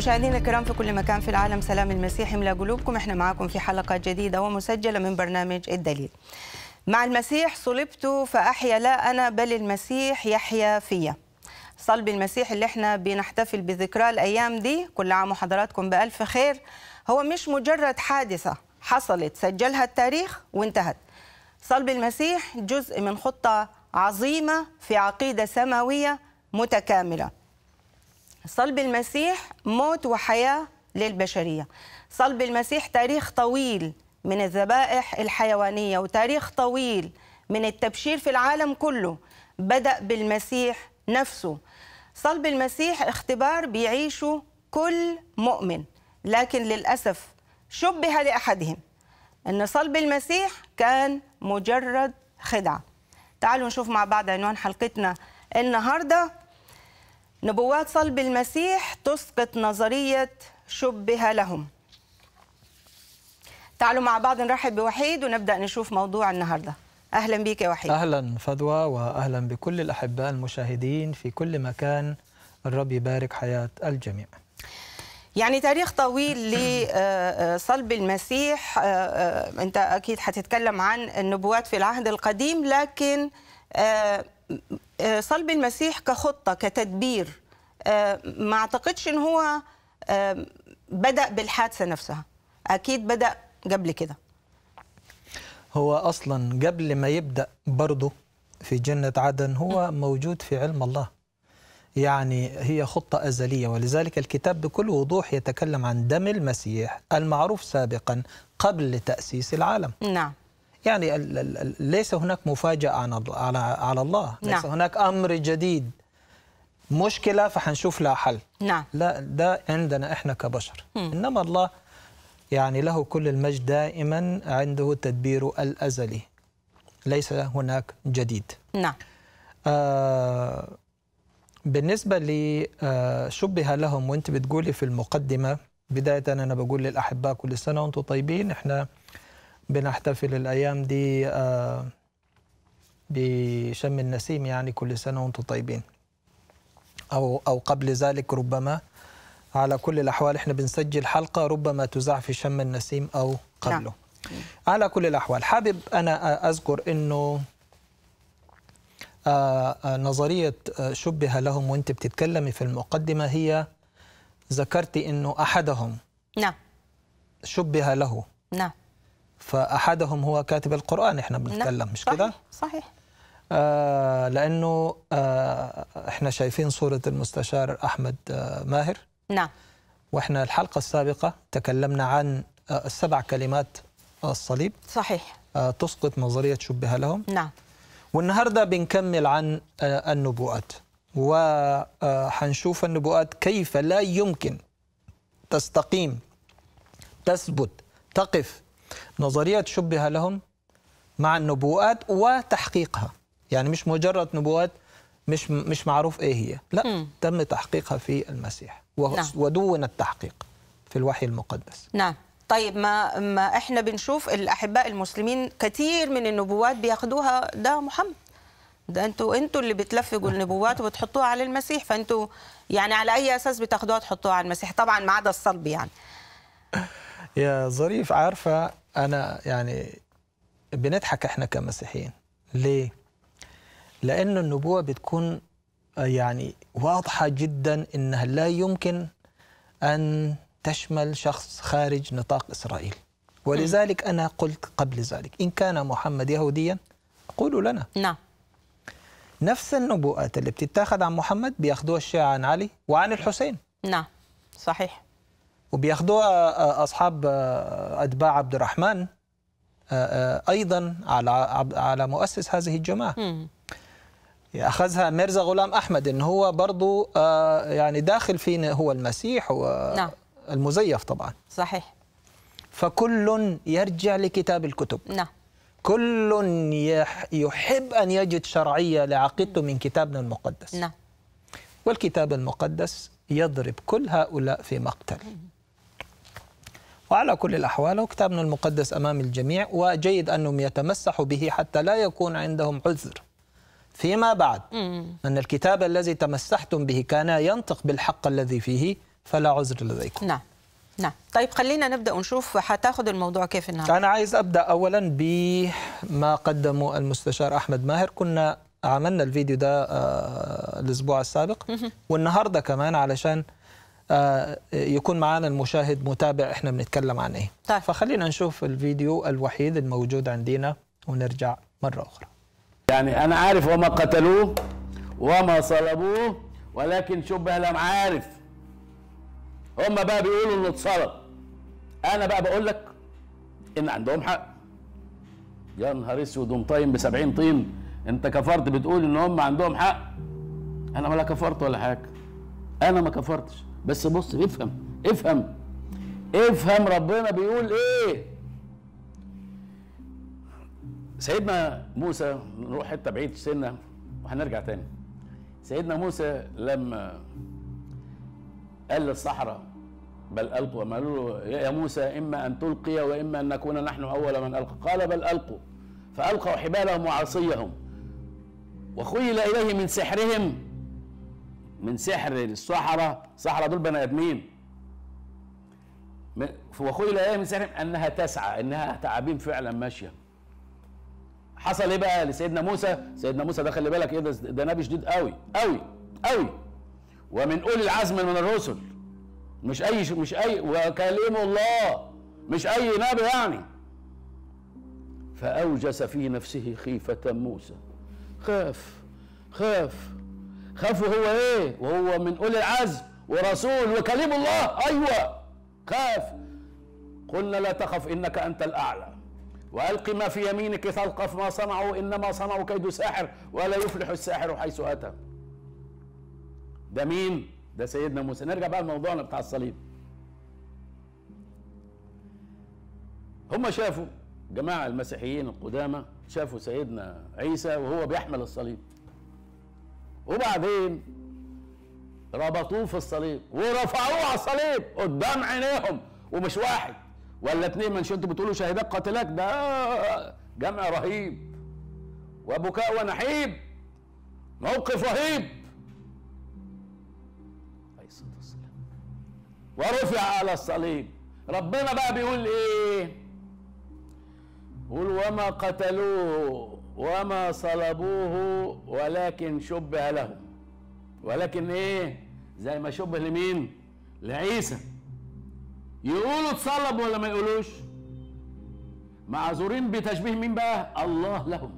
مشاهدينا الكرام في كل مكان في العالم سلام المسيح ملا قلوبكم احنا معاكم في حلقه جديده ومسجله من برنامج الدليل مع المسيح صلبت فأحيا لا أنا بل المسيح يحيا فيا صلب المسيح اللي احنا بنحتفل بذكراه الأيام دي كل عام وحضراتكم بألف خير هو مش مجرد حادثة حصلت سجلها التاريخ وانتهت صلب المسيح جزء من خطة عظيمة في عقيدة سماوية متكاملة صلب المسيح موت وحياة للبشرية صلب المسيح تاريخ طويل من الذبائح الحيوانية وتاريخ طويل من التبشير في العالم كله بدأ بالمسيح نفسه صلب المسيح اختبار بيعيشه كل مؤمن لكن للأسف شبه لأحدهم أن صلب المسيح كان مجرد خدعة تعالوا نشوف مع بعض عنوان حلقتنا النهارده نبوات صلب المسيح تسقط نظرية شبه لهم تعالوا مع بعض نرحب بوحيد ونبدأ نشوف موضوع النهاردة أهلا بك يا وحيد أهلا فدوى وأهلا بكل الأحباء المشاهدين في كل مكان الرب يبارك حياة الجميع يعني تاريخ طويل لصلب آه، آه، المسيح آه، أنت أكيد هتتكلم عن النبوات في العهد القديم لكن آه، صلب المسيح كخطة كتدبير آه، ما أعتقدش أن هو آه، بدأ بالحادثة نفسها أكيد بدأ قبل كده هو أصلا قبل ما يبدأ برضه في جنة عدن هو موجود في علم الله يعني هي خطة أزلية ولذلك الكتاب بكل وضوح يتكلم عن دم المسيح المعروف سابقا قبل تأسيس العالم نعم يعني ليس هناك مفاجأة على على الله نعم. ليس هناك أمر جديد مشكلة فحنشوف لها حل نعم. لا ده عندنا إحنا كبشر م. إنما الله يعني له كل المجد دائما عنده تدبير الأزلي ليس هناك جديد نعم آه بالنسبة لشبه آه لهم وانت بتقولي في المقدمة بداية أنا بقول للأحباء كل سنة وانتم طيبين احنا بنحتفل الأيام دي آه، بشم النسيم يعني كل سنة وأنتم طيبين أو أو قبل ذلك ربما على كل الأحوال إحنا بنسجل حلقة ربما تذاع في شم النسيم أو قبله نعم. على كل الأحوال حابب أنا آه، أذكر أنه آه، نظرية شبه لهم وانت بتتكلمي في المقدمة هي ذكرتي أنه أحدهم نعم شبه له نعم فأحدهم هو كاتب القرآن إحنا نعم، بنتكلم مش كده؟ صحيح صحيح آه لأنه آه إحنا شايفين صورة المستشار أحمد آه ماهر نعم وإحنا الحلقة السابقة تكلمنا عن آه السبع كلمات الصليب صحيح آه تسقط نظرية شبه لهم نعم والنهاردة بنكمل عن آه النبوءات وحنشوف آه، النبوءات كيف لا يمكن تستقيم تثبت تقف نظرية شبه لهم مع النبوءات وتحقيقها يعني مش مجرد نبوءات مش مش معروف ايه هي لا م. تم تحقيقها في المسيح نعم. ودون التحقيق في الوحي المقدس نعم طيب ما, ما احنا بنشوف الاحباء المسلمين كثير من النبوات بياخدوها ده محمد ده انتوا انتوا اللي بتلفقوا النبوات وبتحطوها على المسيح فانتوا يعني على اي اساس بتاخدوها تحطوها على المسيح طبعا ما عدا الصلب يعني يا ظريف عارفه انا يعني بنضحك احنا كمسيحيين ليه لانه النبوه بتكون آه، يعني واضحه جدا انها لا يمكن ان تشمل شخص خارج نطاق اسرائيل ولذلك انا قلت قبل ذلك ان كان محمد يهوديا قولوا لنا نعم نفس النبوءات اللي بتتاخذ عن محمد بياخذوها الشيعة عن علي وعن الحسين نعم صحيح وبياخدوها آه، اصحاب آه، اتباع عبد الرحمن آه، ايضا على على مؤسس هذه الجماعه اخذها ميرزا غلام احمد ان هو برضه يعني داخل في هو المسيح نعم. المزيف طبعا صحيح فكل يرجع لكتاب الكتب نعم كل يحب ان يجد شرعيه لعقيدته من كتابنا المقدس نعم والكتاب المقدس يضرب كل هؤلاء في مقتل وعلى كل الأحوال كتابنا المقدس أمام الجميع وجيد أنهم يتمسحوا به حتى لا يكون عندهم عذر فيما بعد أن الكتاب الذي تمسحتم به كان ينطق بالحق الذي فيه فلا عذر لديكم نعم نعم طيب خلينا نبدا ونشوف حتاخد الموضوع كيف النهارده نعم. انا عايز ابدا اولا بما قدمه المستشار احمد ماهر كنا عملنا الفيديو ده آه، الاسبوع السابق والنهارده كمان علشان آه، يكون معنا المشاهد متابع احنا بنتكلم عن ايه طيب. فخلينا نشوف الفيديو الوحيد الموجود عندنا ونرجع مرة أخرى يعني أنا عارف وما قتلوه وما صلبوه ولكن شبه لم عارف هم بقى بيقولوا انه اتصلب انا بقى بقول لك ان عندهم حق يا نهار اسود طايم ب 70 طين انت كفرت بتقول ان هم عندهم حق انا ولا كفرت ولا حاجه انا ما كفرتش بس بص افهم افهم افهم ربنا بيقول ايه سيدنا موسى نروح حته بعيد سنه وهنرجع تاني سيدنا موسى لما قال للصحراء بل القوا ما قالوا له يا موسى اما ان تلقي واما ان نكون نحن اول من القى قال بل القوا فالقوا حبالهم وعصيهم وخيل اليه من سحرهم من سحر الصحراء صحراء دول بني آدمين وخذ الآية من سحر أنها تسعى أنها تعابين فعلا ماشية حصل إيه بقى لسيدنا موسى سيدنا موسى ده خلي بالك إيه ده, ده نبي شديد قوي قوي قوي ومن أولي العزم من الرسل مش أي مش أي وكلم الله مش أي نبي يعني فأوجس في نفسه خيفة موسى خاف خاف خافوا هو ايه وهو من اولي العزم ورسول وكليم الله ايوه خاف قلنا لا تخف انك انت الاعلى والق ما في يمينك تلقف ما صنعوا انما صنعوا كيد ساحر ولا يفلح الساحر حيث اتى ده مين ده سيدنا موسى نرجع بقى لموضوعنا بتاع الصليب هم شافوا جماعه المسيحيين القدامى شافوا سيدنا عيسى وهو بيحمل الصليب وبعدين ربطوه في الصليب ورفعوه على الصليب قدام عينيهم ومش واحد ولا اتنين مش انتوا بتقولوا شهداء قاتلاك ده جمع رهيب وبكاء ونحيب موقف رهيب عليه الصلاه والسلام ورفع على الصليب ربنا بقى بيقول ايه قول وما قتلوه وما صلبوه ولكن شبه لهم ولكن ايه زي ما شبه لمين لعيسى يقولوا اتصلب ولا ما يقولوش معذورين بتشبيه مين بقى الله لهم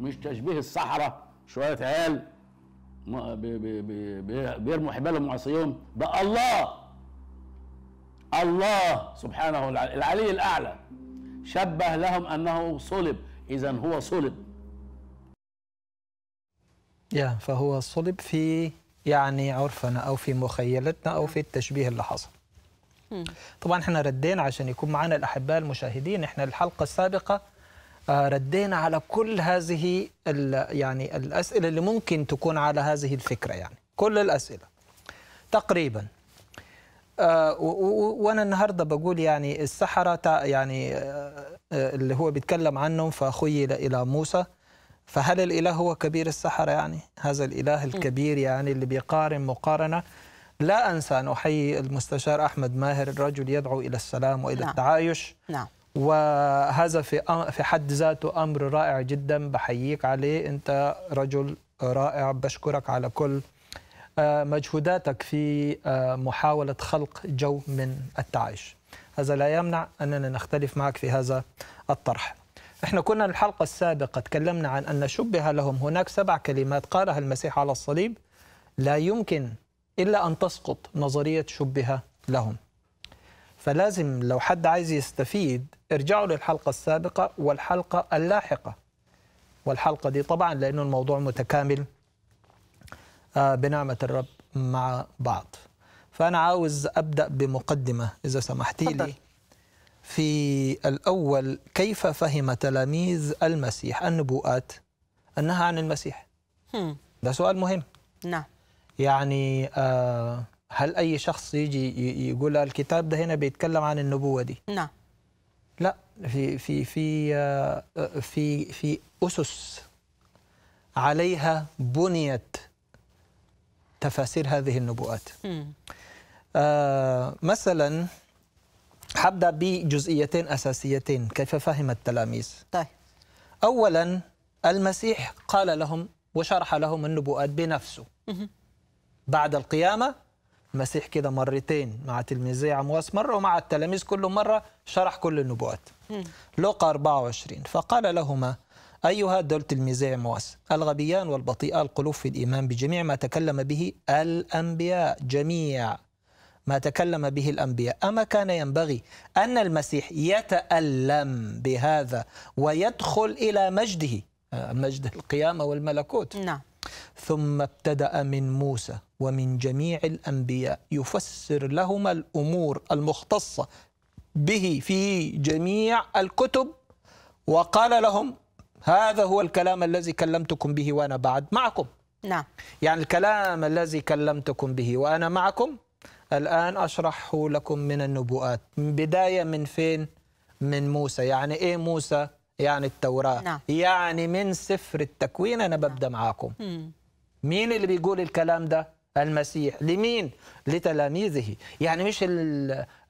مش تشبيه الصحراء شويه عيال بيرموا حبالهم وعصيهم ده الله الله سبحانه العلي الاعلى شبه لهم انه صلب إذا هو صلب يا فهو صلب في يعني عرفنا أو في مخيلتنا أو في التشبيه اللي حصل طبعا احنا ردينا عشان يكون معنا الأحباء المشاهدين احنا الحلقة السابقة آه، ردينا على كل هذه يعني الأسئلة اللي ممكن تكون على هذه الفكرة يعني كل الأسئلة تقريبا آه، وانا النهارده بقول يعني السحره يعني آه، آه، اللي هو بيتكلم عنهم فخيل الى موسى فهل الاله هو كبير السحره يعني هذا الاله الكبير يعني اللي بيقارن مقارنه لا انسى ان احيي المستشار احمد ماهر الرجل يدعو الى السلام والى نعم. التعايش نعم وهذا في في حد ذاته امر رائع جدا بحييك عليه انت رجل رائع بشكرك على كل آه، مجهوداتك في آه، محاولة خلق جو من التعايش هذا لا يمنع أننا نختلف معك في هذا الطرح احنا كنا الحلقة السابقة تكلمنا عن أن شبه لهم هناك سبع كلمات قالها المسيح على الصليب لا يمكن إلا أن تسقط نظرية شبه لهم فلازم لو حد عايز يستفيد ارجعوا للحلقة السابقة والحلقة اللاحقة والحلقة دي طبعا لأنه الموضوع متكامل آه، بنعمة الرب مع بعض فأنا عاوز أبدأ بمقدمة إذا سمحتي لي في الأول كيف فهم تلاميذ المسيح النبوءات أنها عن المسيح ده سؤال مهم نعم يعني آه، هل أي شخص يجي يقول الكتاب ده هنا بيتكلم عن النبوة دي نعم لا في في في آه، في في أسس عليها بنيت تفاسير هذه النبوءات آه مثلا حبدأ بجزئيتين أساسيتين كيف فهم التلاميذ طيب أولا المسيح قال لهم وشرح لهم النبوءات بنفسه بعد القيامة المسيح كده مرتين مع تلميذي عمواس مرة ومع التلاميذ كل مرة شرح كل النبوءات لوقا 24 فقال لهما أيها دولة تلميذي مواس الغبيان والبطيئة القلوب في الإيمان بجميع ما تكلم به الأنبياء جميع ما تكلم به الأنبياء أما كان ينبغي أن المسيح يتألم بهذا ويدخل إلى مجده آه، مجد القيامة والملكوت نعم ثم ابتدأ من موسى ومن جميع الأنبياء يفسر لهم الأمور المختصة به في جميع الكتب وقال لهم هذا هو الكلام الذي كلمتكم به وأنا بعد معكم نعم يعني الكلام الذي كلمتكم به وأنا معكم الآن أشرحه لكم من النبوءات من بداية من فين من موسى يعني إيه موسى يعني التوراة نعم. يعني من سفر التكوين أنا ببدأ معاكم مين اللي بيقول الكلام ده المسيح لمين لتلاميذه يعني مش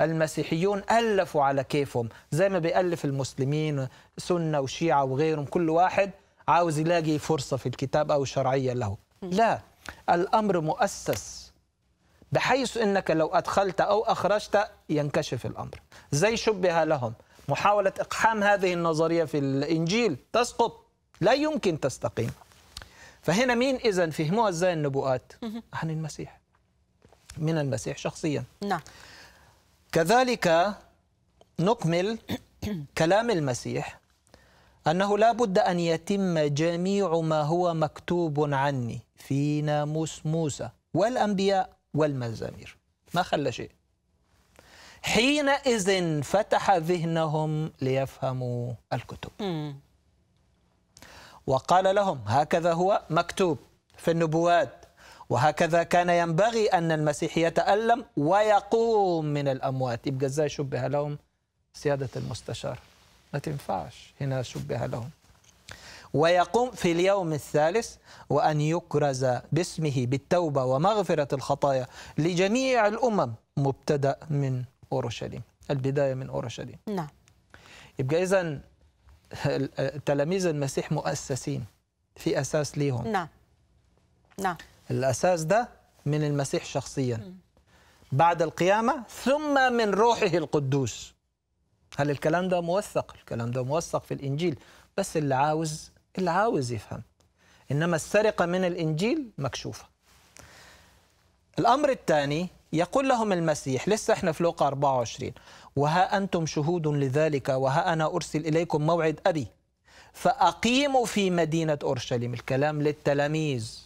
المسيحيون ألفوا على كيفهم زي ما بيألف المسلمين سنة وشيعة وغيرهم كل واحد عاوز يلاقي فرصة في الكتاب أو شرعية له لا الأمر مؤسس بحيث أنك لو أدخلت أو أخرجت ينكشف الأمر زي شبه لهم محاولة إقحام هذه النظرية في الإنجيل تسقط لا يمكن تستقيم فهنا مين إذا فهموها إزاي النبوءات عن المسيح من المسيح شخصيا نعم كذلك نكمل كلام المسيح أنه لا بد أن يتم جميع ما هو مكتوب عني في ناموس موسى والأنبياء والمزامير ما خلى شيء حينئذ فتح ذهنهم ليفهموا الكتب وقال لهم هكذا هو مكتوب في النبوات وهكذا كان ينبغي أن المسيح يتألم ويقوم من الأموات يبقى إزاي شبه لهم سيادة المستشار ما تنفعش هنا شبه لهم ويقوم في اليوم الثالث وأن يكرز باسمه بالتوبة ومغفرة الخطايا لجميع الأمم مبتدأ من أورشليم البداية من أورشليم نعم يبقى إذا آه، تلاميذ المسيح مؤسسين في اساس ليهم نعم نعم الاساس ده من المسيح شخصيا بعد القيامه ثم من روحه القدوس هل الكلام ده موثق الكلام ده موثق في الانجيل بس اللي عاوز اللي عاوز يفهم انما السرقه من الانجيل مكشوفه الامر الثاني يقول لهم المسيح لسه احنا في لوقا 24 وها أنتم شهود لذلك وها أنا أرسل إليكم موعد أبي فأقيموا في مدينة أورشليم الكلام للتلاميذ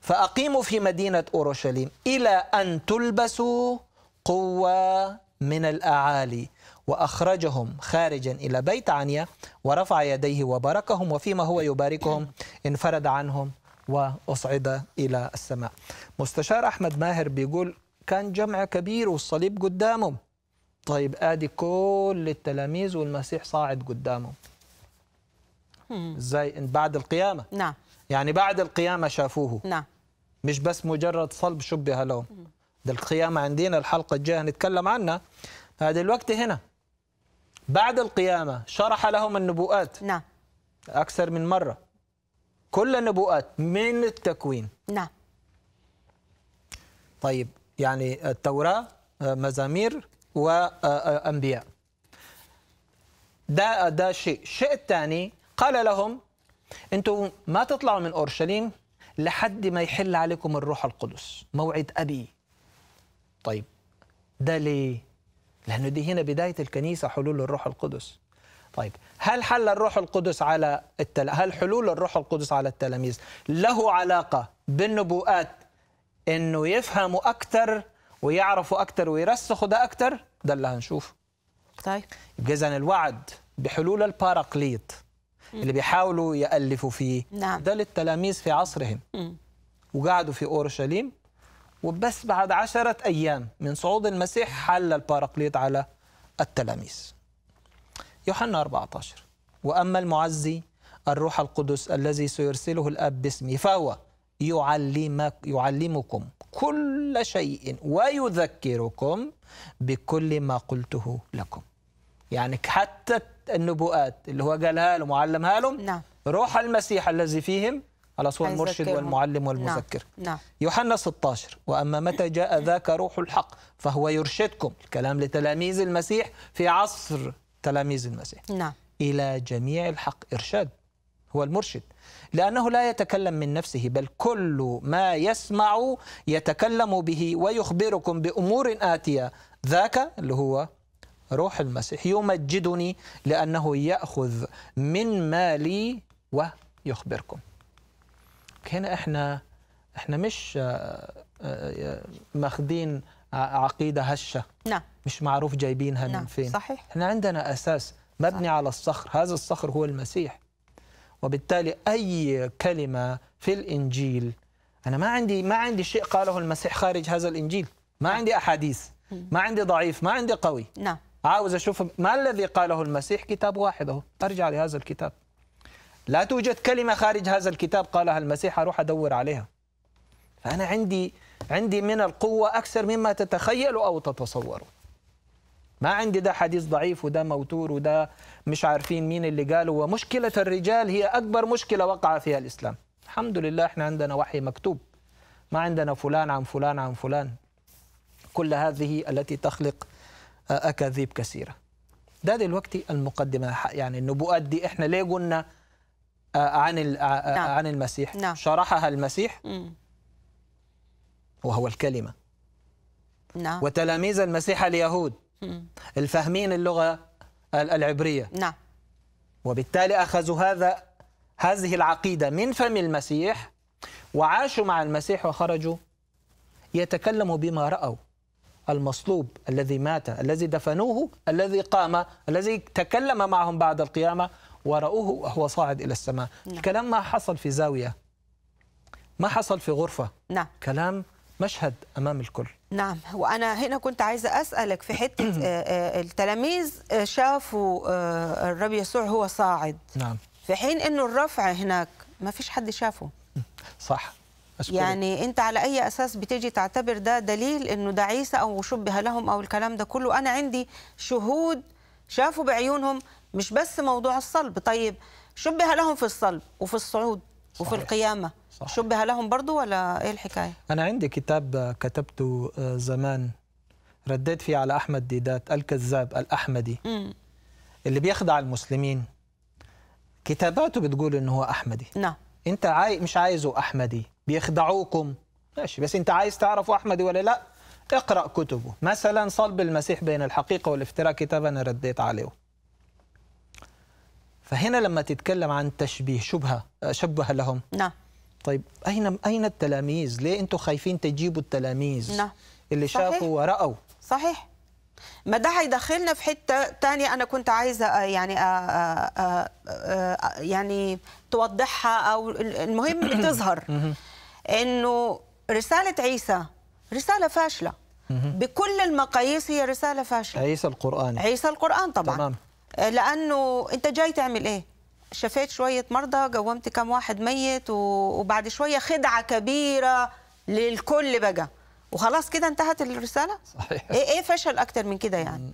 فأقيموا في مدينة أورشليم إلى أن تلبسوا قوة من الأعالي وأخرجهم خارجا إلى بيت عنيا ورفع يديه وباركهم وفيما هو يباركهم انفرد عنهم وأصعد إلى السماء مستشار أحمد ماهر بيقول كان جمع كبير والصليب قدامهم طيب ادي كل التلاميذ والمسيح صاعد قدامهم ازاي بعد القيامه نعم يعني بعد القيامه شافوه نعم مش بس مجرد صلب شبه لهم ده القيامه عندنا الحلقه الجايه هنتكلم عنها فدلوقتي هنا بعد القيامه شرح لهم النبوءات نعم اكثر من مره كل النبوءات من التكوين نعم طيب يعني التوراه آه، مزامير وأنبياء آه، آه، ده ده شيء الشيء الثاني قال لهم أنتم ما تطلعوا من أورشليم لحد ما يحل عليكم الروح القدس موعد أبي طيب ده ليه؟ لأنه دي هنا بداية الكنيسة حلول الروح القدس طيب هل حل الروح القدس على التل... هل حلول الروح القدس على التلاميذ له علاقة بالنبوءات انه يفهموا اكثر ويعرفوا اكتر ويرسخوا ده اكتر ده اللي هنشوفه طيب اذا الوعد بحلول الباراقليط اللي بيحاولوا يألفوا فيه نعم. ده للتلاميذ في عصرهم وقعدوا في أورشليم وبس بعد عشرة أيام من صعود المسيح حل الباراقليط على التلاميذ يوحنا 14 وأما المعزي الروح القدس الذي سيرسله الأب باسمي فهو يعلمك يعلمكم كل شيء ويذكركم بكل ما قلته لكم يعني حتى النبوءات اللي هو قالها لهم وعلمها لهم نعم. روح المسيح الذي فيهم على صور المرشد والمعلم والمذكر نعم. نعم. يوحنا 16 واما متى جاء ذاك روح الحق فهو يرشدكم الكلام لتلاميذ المسيح في عصر تلاميذ المسيح نعم. الى جميع الحق ارشاد هو المرشد لأنه لا يتكلم من نفسه بل كل ما يسمع يتكلم به ويخبركم بأمور آتية ذاك اللي هو روح المسيح يمجدني لأنه يأخذ من مالي ويخبركم هنا احنا احنا مش آه، آه، ماخذين عقيدة هشة نعم مش معروف جايبينها نعم. من فين صحيح احنا عندنا أساس مبني صحيح. على الصخر هذا الصخر هو المسيح وبالتالي أي كلمة في الإنجيل أنا ما عندي ما عندي شيء قاله المسيح خارج هذا الإنجيل ما عندي أحاديث ما عندي ضعيف ما عندي قوي نعم عاوز أشوف ما الذي قاله المسيح كتاب واحد أهو أرجع لهذا الكتاب لا توجد كلمة خارج هذا الكتاب قالها المسيح أروح أدور عليها فأنا عندي عندي من القوة أكثر مما تتخيلوا أو تتصوروا ما عندي ده حديث ضعيف وده موتور وده مش عارفين مين اللي قاله ومشكلة الرجال هي أكبر مشكلة وقع فيها الإسلام الحمد لله احنا عندنا وحي مكتوب ما عندنا فلان عن فلان عن فلان كل هذه التي تخلق أكاذيب كثيرة ده دلوقتي المقدمة يعني النبوءات دي احنا ليه قلنا آه، عن آه، آه، نعم. عن المسيح نعم. شرحها المسيح وهو الكلمة نعم. وتلاميذ المسيح اليهود الفاهمين اللغة العبرية نعم وبالتالي أخذوا هذا هذه العقيدة من فم المسيح وعاشوا مع المسيح وخرجوا يتكلموا بما رأوا المصلوب الذي مات الذي دفنوه الذي قام الذي تكلم معهم بعد القيامة ورأوه وهو صاعد إلى السماء نعم. الكلام ما حصل في زاوية ما حصل في غرفة نعم. كلام مشهد امام الكل نعم وانا هنا كنت عايزه اسالك في حته آه، آه، التلاميذ آه، شافوا الرب يسوع هو صاعد نعم في حين انه الرفع هناك ما فيش حد شافه صح أشكرك. يعني انت على اي اساس بتيجي تعتبر ده دليل انه ده عيسى او شبه لهم او الكلام ده كله انا عندي شهود شافوا بعيونهم مش بس موضوع الصلب طيب شبه لهم في الصلب وفي الصعود وفي صحيح. القيامه صح شبه لهم برضو ولا ايه الحكايه انا عندي كتاب كتبته زمان رديت فيه على احمد ديدات الكذاب الاحمدي م. اللي بيخدع المسلمين كتاباته بتقول انه هو احمدي نعم انت عاي... مش عايزه احمدي بيخدعوكم ماشي بس انت عايز تعرف احمدي ولا لا اقرا كتبه مثلا صلب المسيح بين الحقيقه والافتراء كتاب انا رديت عليه فهنا لما تتكلم عن تشبيه شبهه شبه لهم نعم طيب اين اين التلاميذ؟ ليه انتم خايفين تجيبوا التلاميذ؟ نعم اللي صحيح. شافوا ورأوا صحيح ما ده هيدخلنا في حته تانية انا كنت عايزه آه، يعني آآ آه، آآ آه، آآ يعني توضحها او المهم تظهر انه رساله عيسى رساله فاشله بكل المقاييس هي رساله فاشله عيسى القران عيسى القران طبعا تمام. لانه انت جاي تعمل ايه شفيت شويه مرضى جومت كم واحد ميت وبعد شويه خدعه كبيره للكل بقى وخلاص كده انتهت الرساله صحيح ايه ايه فشل اكتر من كده يعني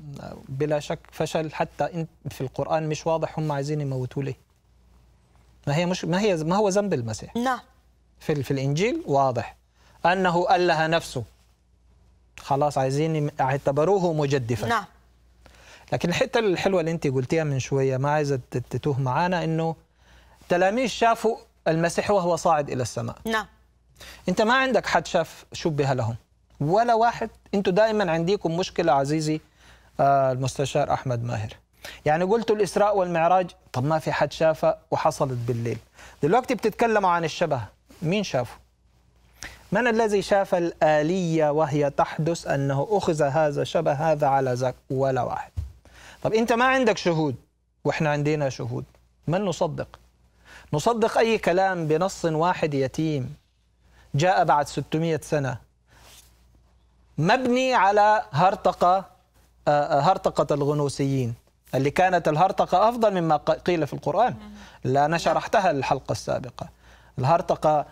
بلا شك فشل حتى في القران مش واضح هم عايزين يموتوا ليه ما هي مش ما هي ما هو ذنب المسيح نعم في في الانجيل واضح انه اله نفسه خلاص عايزين اعتبروه مجدفا نعم لكن الحته الحلوه اللي انت قلتيها من شويه ما عايزه تتوه معانا انه تلاميذ شافوا المسيح وهو صاعد الى السماء نعم انت ما عندك حد شاف شبه لهم ولا واحد انتوا دائما عنديكم مشكله عزيزي آه، المستشار احمد ماهر يعني قلتوا الاسراء والمعراج طب ما في حد شافها وحصلت بالليل دلوقتي بتتكلموا عن الشبه مين شافه من الذي شاف الآلية وهي تحدث أنه أخذ هذا شبه هذا على ذاك ولا واحد طب انت ما عندك شهود واحنا عندنا شهود من نصدق نصدق اي كلام بنص واحد يتيم جاء بعد 600 سنه مبني على هرطقه آه، آه، هرطقه الغنوسيين اللي كانت الهرطقه افضل مما قيل في القران نعم. لا انا شرحتها الحلقه السابقه الهرطقه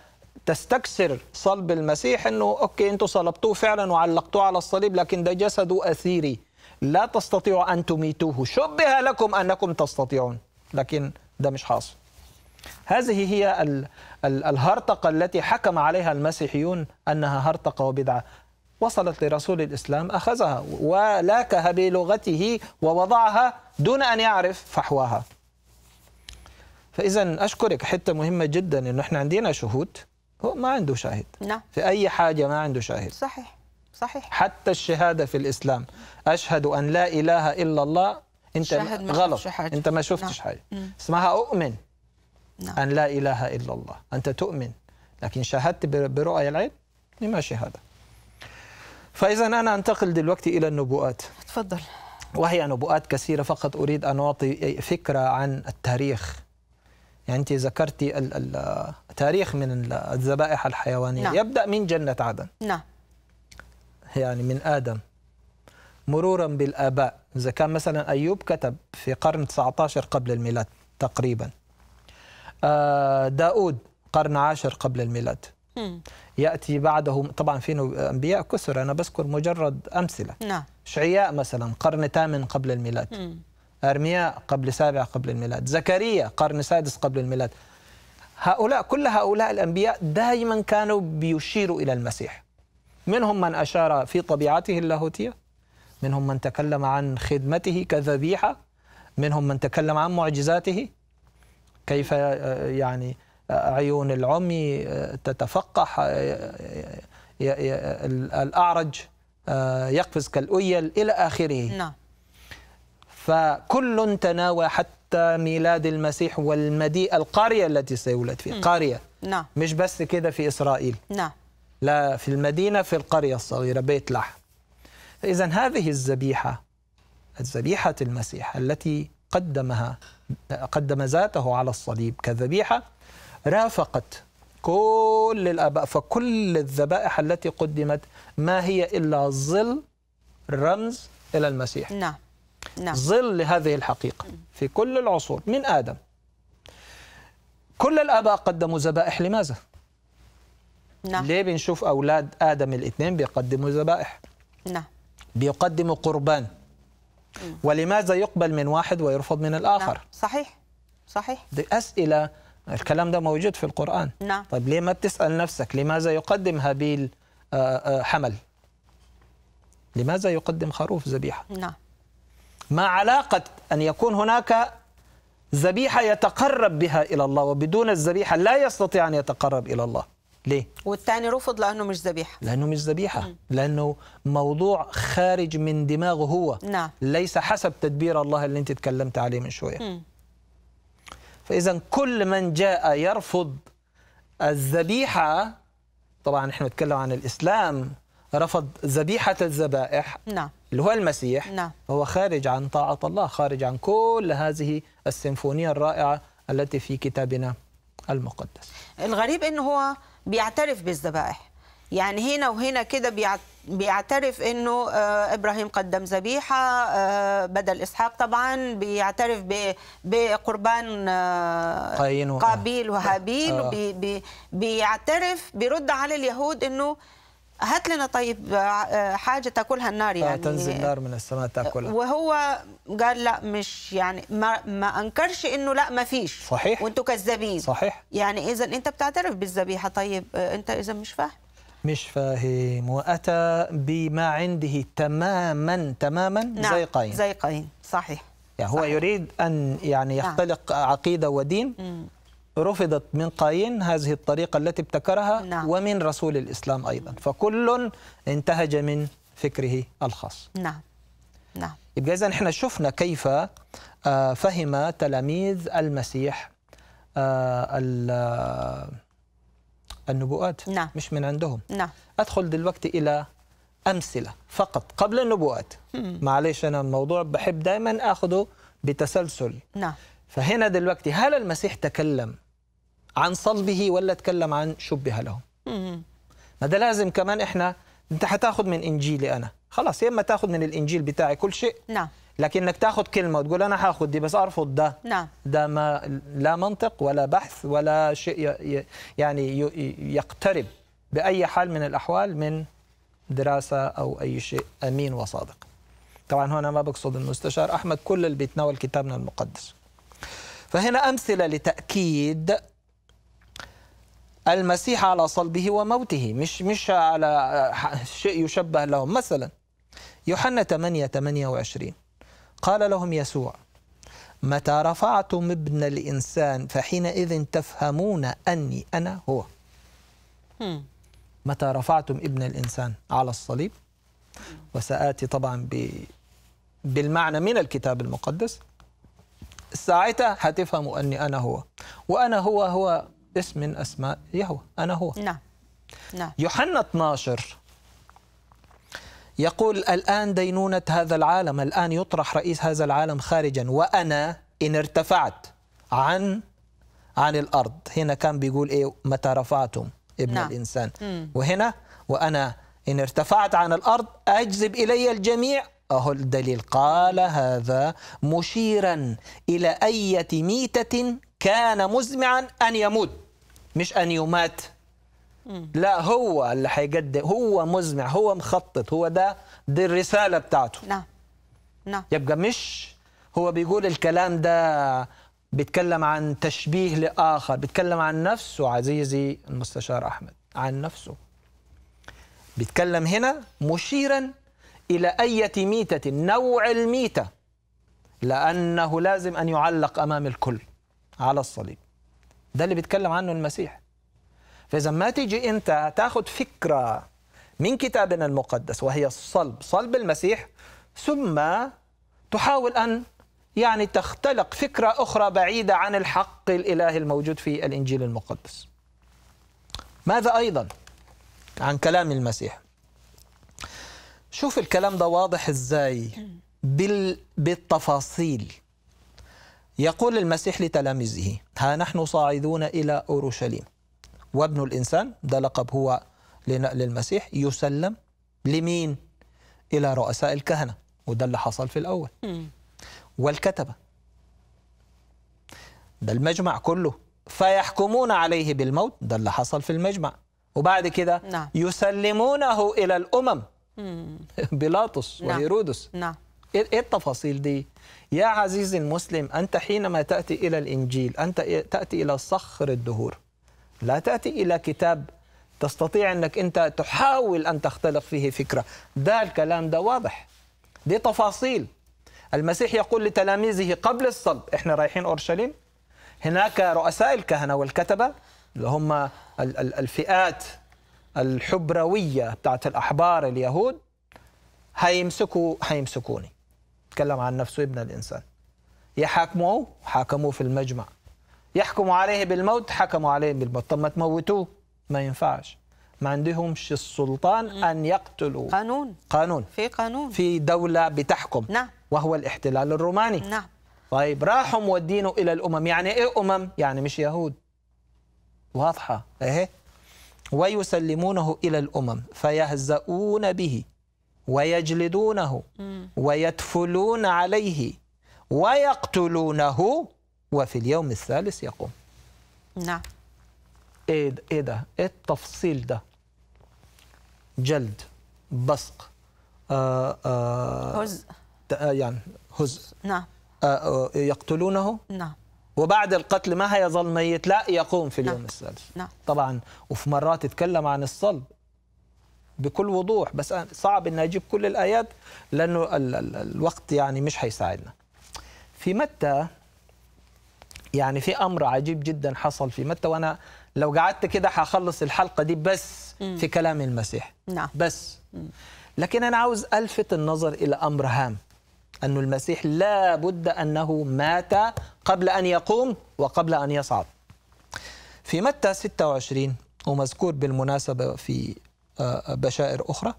تستكسر صلب المسيح انه اوكي انتم صلبتوه فعلا وعلقتوه على الصليب لكن ده جسده اثيري لا تستطيع أن تميتوه شبه لكم أنكم تستطيعون لكن ده مش حاصل هذه هي ال ال الهرطقة التي حكم عليها المسيحيون أنها هرطقة وبدعة وصلت لرسول الإسلام أخذها ولاكها بلغته ووضعها دون أن يعرف فحواها فإذا أشكرك حتة مهمة جدا إنه إحنا عندنا شهود هو ما عنده شاهد نعم. في أي حاجة ما عنده شاهد صحيح صحيح حتى الشهادة في الإسلام أشهد أن لا إله إلا الله أنت غلط حاجة. أنت ما شفتش نعم. حاجة اسمها أؤمن نعم. أن لا إله إلا الله أنت تؤمن لكن شاهدت برؤيا العين لما شهادة فإذا أنا أنتقل دلوقتي إلى النبوءات تفضل وهي نبوءات كثيرة فقط أريد أن أعطي فكرة عن التاريخ يعني أنت ذكرتي التاريخ من الذبائح الحيوانية نعم. يبدأ من جنة عدن نعم يعني من آدم مرورا بالآباء إذا كان مثلا أيوب كتب في قرن 19 قبل الميلاد تقريبا آه، داود قرن عاشر قبل الميلاد يأتي بعده طبعا في أنبياء كثر أنا بذكر مجرد أمثلة نعم شعياء مثلا قرن ثامن قبل الميلاد أرمياء قبل سابع قبل الميلاد زكريا قرن سادس قبل الميلاد هؤلاء كل هؤلاء الأنبياء دائما كانوا بيشيروا إلى المسيح منهم من أشار في طبيعته اللاهوتية منهم من تكلم عن خدمته كذبيحة منهم من تكلم عن معجزاته كيف آه، يعني آه، عيون العمي آه، تتفقح الأعرج يقفز كالأيل إلى آخره نعم فكل تناوى حتى ميلاد المسيح والمدي القرية التي سيولد فيها قرية نعم مش بس كده في إسرائيل نعم لا في المدينة في القرية الصغيرة بيت لحم فإذا هذه الذبيحة ذبيحة المسيح التي قدمها قدم ذاته على الصليب كذبيحة رافقت كل الآباء فكل الذبائح التي قدمت ما هي إلا ظل رمز إلى المسيح نعم نعم ظل لهذه الحقيقة في كل العصور من آدم كل الآباء قدموا ذبائح لماذا؟ نعم ليه بنشوف أولاد آدم الاثنين بيقدموا ذبائح؟ نعم بيقدموا قربان ولماذا يقبل من واحد ويرفض من الآخر نعم. صحيح صحيح دي أسئلة الكلام ده موجود في القرآن نعم. طيب ليه ما بتسأل نفسك لماذا يقدم هابيل آه، آه، حمل لماذا يقدم خروف ذبيحة نعم ما علاقة أن يكون هناك ذبيحة يتقرب بها إلى الله وبدون الذبيحة لا يستطيع أن يتقرب إلى الله ليه؟ والثاني رفض لأنه مش ذبيحة لأنه مش ذبيحة لأنه موضوع خارج من دماغه هو نعم. ليس حسب تدبير الله اللي أنت تكلمت عليه من شوية فإذا كل من جاء يرفض الذبيحة طبعا نحن نتكلم عن الإسلام رفض ذبيحة الذبائح نعم اللي هو المسيح نعم هو خارج عن طاعة الله خارج عن كل هذه السيمفونية الرائعة التي في كتابنا المقدس الغريب أنه هو بيعترف بالذبائح يعني هنا وهنا كده بيعترف انه آه، ابراهيم قدم ذبيحه آه، بدل اسحاق طبعا بيعترف بقربان آه، قابيل وهابيل بيعترف بيرد على اليهود انه هات لنا طيب آه، آه، حاجه تاكلها النار آه، يعني تنزل النار من السماء تاكلها وهو قال لا مش يعني ما, ما انكرش انه لا ما فيش صحيح وانتم كذابين صحيح يعني اذا انت بتعترف بالذبيحه طيب انت اذا مش فاهم مش فاهم واتى بما عنده تماما تماما نعم زي قاين زي قاين صحيح يعني هو صحيح. يريد ان يعني نعم. يختلق نعم. عقيده ودين مم. رفضت من قايين هذه الطريقة التي ابتكرها نعم. ومن رسول الإسلام أيضا فكل انتهج من فكره الخاص نعم نعم يبقى إذا إحنا شفنا كيف آه، فهم تلاميذ المسيح آه، آه، النبوءات نعم. مش من عندهم نعم. أدخل دلوقتي إلى أمثلة فقط قبل النبوءات معلش أنا الموضوع بحب دايما أخذه بتسلسل نعم فهنا دلوقتي هل المسيح تكلم عن صلبه ولا اتكلم عن شبه له ما ده لازم كمان احنا انت حتاخذ من انجيلي انا خلاص يا اما تاخذ من الانجيل بتاعي كل شيء نعم لكنك تاخذ كلمه وتقول انا حاخذ دي بس ارفض ده نعم ده ما لا منطق ولا بحث ولا شيء يعني يقترب باي حال من الاحوال من دراسه او اي شيء امين وصادق طبعا هنا ما بقصد المستشار احمد كل اللي بيتناول كتابنا المقدس فهنا امثله لتاكيد المسيح على صلبه وموته مش مش على شيء يشبه لهم مثلا يوحنا 8 28 قال لهم يسوع متى رفعتم ابن الإنسان فحينئذ تفهمون أني أنا هو متى رفعتم ابن الإنسان على الصليب وسآتي طبعا ب... بالمعنى من الكتاب المقدس ساعتها هتفهموا أني أنا هو وأنا هو هو اسم من اسماء يهوه انا هو نعم نعم يوحنا 12 يقول الان دينونه هذا العالم الان يطرح رئيس هذا العالم خارجا وانا ان ارتفعت عن عن الارض هنا كان بيقول ايه متى رفعتم ابن نعم. الانسان مم. وهنا وانا ان ارتفعت عن الارض اجذب الي الجميع أهو الدليل قال هذا مشيرا إلى أية ميتة كان مزمعا أن يموت مش ان يمات لا هو اللي هيقدم هو مزمع هو مخطط هو ده دي الرساله بتاعته نعم نعم يبقى مش هو بيقول الكلام ده بيتكلم عن تشبيه لاخر بيتكلم عن نفسه عزيزي المستشار احمد عن نفسه بيتكلم هنا مشيرا الى اية ميتة نوع الميتة لانه لازم ان يعلق امام الكل على الصليب ده اللي بيتكلم عنه المسيح فإذا ما تيجي أنت تأخذ فكرة من كتابنا المقدس وهي الصلب صلب المسيح ثم تحاول أن يعني تختلق فكرة أخرى بعيدة عن الحق الإلهي الموجود في الإنجيل المقدس ماذا أيضا عن كلام المسيح شوف الكلام ده واضح إزاي بالتفاصيل يقول المسيح لتلاميذه ها نحن صاعدون إلى أورشليم وابن الإنسان ده لقب هو للمسيح يسلم لمين؟ إلى رؤساء الكهنة وده اللي حصل في الأول والكتبة ده المجمع كله فيحكمون عليه بالموت ده اللي حصل في المجمع وبعد كده نعم. يسلمونه إلى الأمم بيلاطس نعم. وهيرودس نعم. ايه, إيه التفاصيل دي يا عزيزي المسلم أنت حينما تأتي إلى الإنجيل أنت تأتي إلى صخر الدهور لا تأتي إلى كتاب تستطيع أنك أنت تحاول أن تختلق فيه فكرة ده الكلام ده واضح دي تفاصيل المسيح يقول لتلاميذه قبل الصلب احنا رايحين اورشليم هناك رؤساء الكهنه والكتبه اللي هم الفئات الحبرويه بتاعت الاحبار اليهود هيمسكوا هيمسكوني يتكلم عن نفسه ابن الإنسان يحاكموه حاكموه في المجمع يحكموا عليه بالموت حكموا عليه بالموت طب ما تموتوه ما ينفعش ما عندهمش السلطان أن يقتلوا قانون قانون في قانون في دولة بتحكم نعم وهو الاحتلال الروماني نعم طيب راحوا مودينه إلى الأمم يعني إيه أمم؟ يعني مش يهود واضحة إيه ويسلمونه إلى الأمم فيهزؤون به ويجلدونه ويتفلون عليه ويقتلونه وفي اليوم الثالث يقوم نعم ايه ده ايه ده ايه التفصيل ده جلد بصق آآ آآ هز يعني هز نعم آه، آه، يقتلونه نعم وبعد القتل ما هيظل ميت لا يقوم في اليوم نعم. الثالث نعم. طبعا وفي مرات اتكلم عن الصلب بكل وضوح بس صعب ان اجيب كل الايات لانه الوقت يعني مش هيساعدنا في متى يعني في امر عجيب جدا حصل في متى وانا لو قعدت كده هخلص الحلقه دي بس في كلام المسيح نعم بس لكن انا عاوز الفت النظر الى امر هام أن المسيح لا بد أنه مات قبل أن يقوم وقبل أن يصعد في متى 26 ومذكور بالمناسبة في بشائر أخرى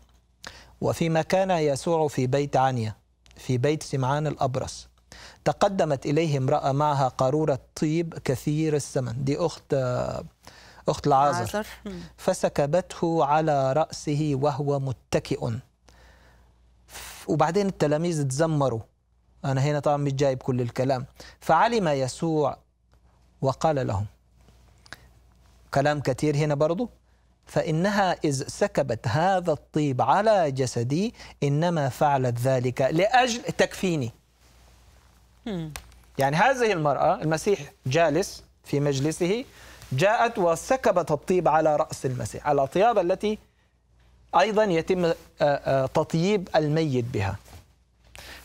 وفيما كان يسوع في بيت عنيا في بيت سمعان الأبرص تقدمت إليه امرأة معها قارورة طيب كثير الثمن دي أخت أخت العازر فسكبته على رأسه وهو متكئ وبعدين التلاميذ تزمروا أنا هنا طبعا مش جايب كل الكلام فعلم يسوع وقال لهم كلام كثير هنا برضه فإنها إذ سكبت هذا الطيب على جسدي إنما فعلت ذلك لأجل تكفيني يعني هذه المرأة المسيح جالس في مجلسه جاءت وسكبت الطيب على رأس المسيح على الطياب التي أيضا يتم آه، آه، تطيب الميت بها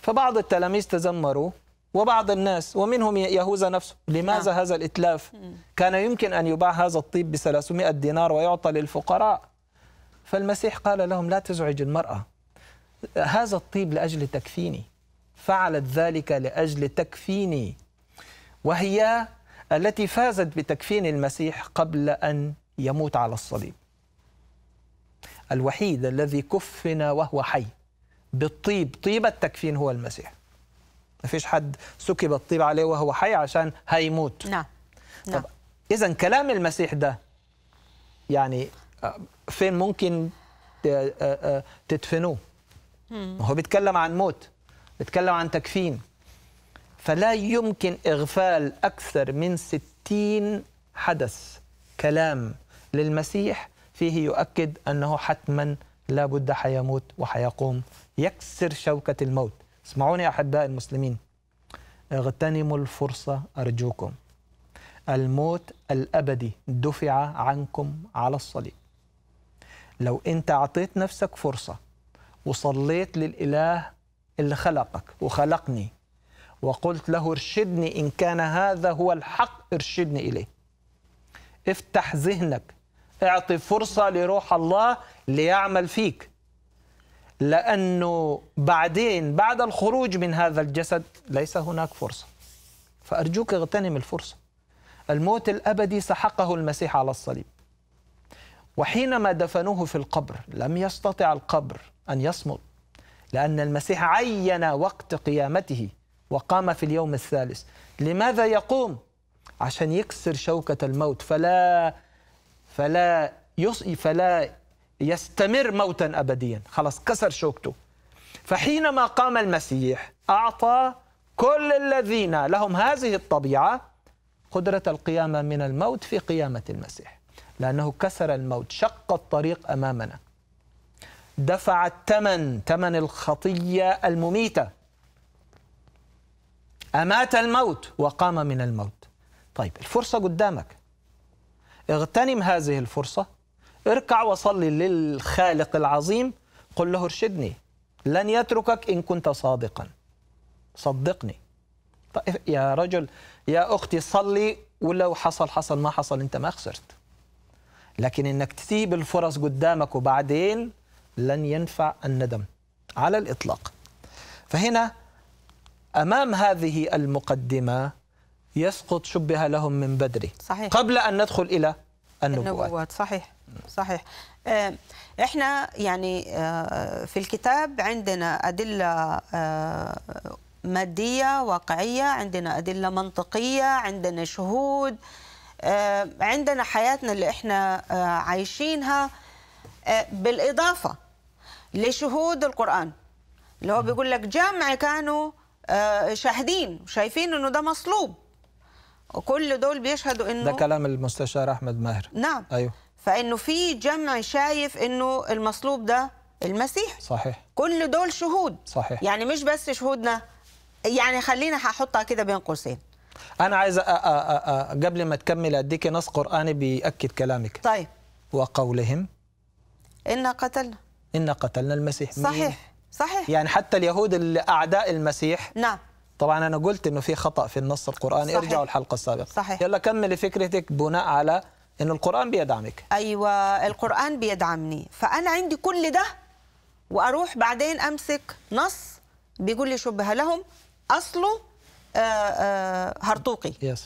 فبعض التلاميذ تذمروا وبعض الناس ومنهم يهوذا نفسه لماذا آه. هذا الإتلاف كان يمكن أن يباع هذا الطيب ب 300 دينار ويعطى للفقراء فالمسيح قال لهم لا تزعج المرأة هذا الطيب لأجل تكفيني فعلت ذلك لأجل تكفيني وهي التي فازت بتكفين المسيح قبل أن يموت على الصليب الوحيد الذي كفن وهو حي بالطيب طيب التكفين هو المسيح ما فيش حد سكب الطيب عليه وهو حي عشان هيموت نعم نعم اذا كلام المسيح ده يعني آه، فين ممكن آه، آه، تدفنوه هو بيتكلم عن موت بيتكلم عن تكفين فلا يمكن إغفال أكثر من ستين حدث كلام للمسيح فيه يؤكد أنه حتما لا بد حيموت وحيقوم يكسر شوكة الموت اسمعوني أحباء المسلمين اغتنموا الفرصة أرجوكم الموت الأبدي دفع عنكم على الصليب لو أنت أعطيت نفسك فرصة وصليت للإله اللي خلقك وخلقني وقلت له ارشدني إن كان هذا هو الحق ارشدني إليه افتح ذهنك اعطي فرصة لروح الله ليعمل فيك لأنه بعدين بعد الخروج من هذا الجسد ليس هناك فرصة فأرجوك اغتنم الفرصة الموت الأبدي سحقه المسيح على الصليب وحينما دفنوه في القبر لم يستطع القبر أن يصمد لأن المسيح عين وقت قيامته وقام في اليوم الثالث لماذا يقوم؟ عشان يكسر شوكة الموت فلا فلا يص... فلا يستمر موتا أبديا خلاص كسر شوكته فحينما قام المسيح أعطى كل الذين لهم هذه الطبيعة قدرة القيامة من الموت في قيامة المسيح لأنه كسر الموت شق الطريق أمامنا دفع الثمن ثمن الخطية المميتة أمات الموت وقام من الموت طيب الفرصة قدامك اغتنم هذه الفرصة اركع وصلي للخالق العظيم قل له ارشدني لن يتركك إن كنت صادقا صدقني طيب يا رجل يا أختي صلي ولو حصل حصل ما حصل أنت ما خسرت لكن إنك تسيب الفرص قدامك وبعدين لن ينفع الندم على الإطلاق فهنا أمام هذه المقدمة يسقط شبه لهم من بدري صحيح. قبل أن ندخل إلى النبوات, النبوات صحيح صحيح احنا يعني آه، في الكتاب عندنا ادله آه، ماديه واقعيه عندنا ادله منطقيه عندنا شهود عندنا حياتنا اللي احنا آه، عايشينها بالاضافه لشهود القران اللي هو بيقول لك جمع كانوا شاهدين وشايفين انه ده مصلوب وكل دول بيشهدوا انه ده كلام المستشار احمد ماهر نعم ايوه فانه في جمع شايف انه المصلوب ده المسيح صحيح كل دول شهود صحيح يعني مش بس شهودنا يعني خلينا هحطها كده بين قوسين انا عايز قبل ما تكمل اديكي نص قراني بياكد كلامك طيب وقولهم إن قتلنا إن قتلنا المسيح صحيح مين؟ صحيح يعني حتى اليهود اللي أعداء المسيح نعم طبعا أنا قلت إنه في خطأ في النص القرآني صحيح. ارجعوا الحلقة السابقة صحيح يلا كملي فكرتك بناء على ان القران بيدعمك ايوه القران بيدعمني فانا عندي كل ده واروح بعدين امسك نص بيقول لي شبه لهم اصله آآ آه، آآ آه، هرطوقي يس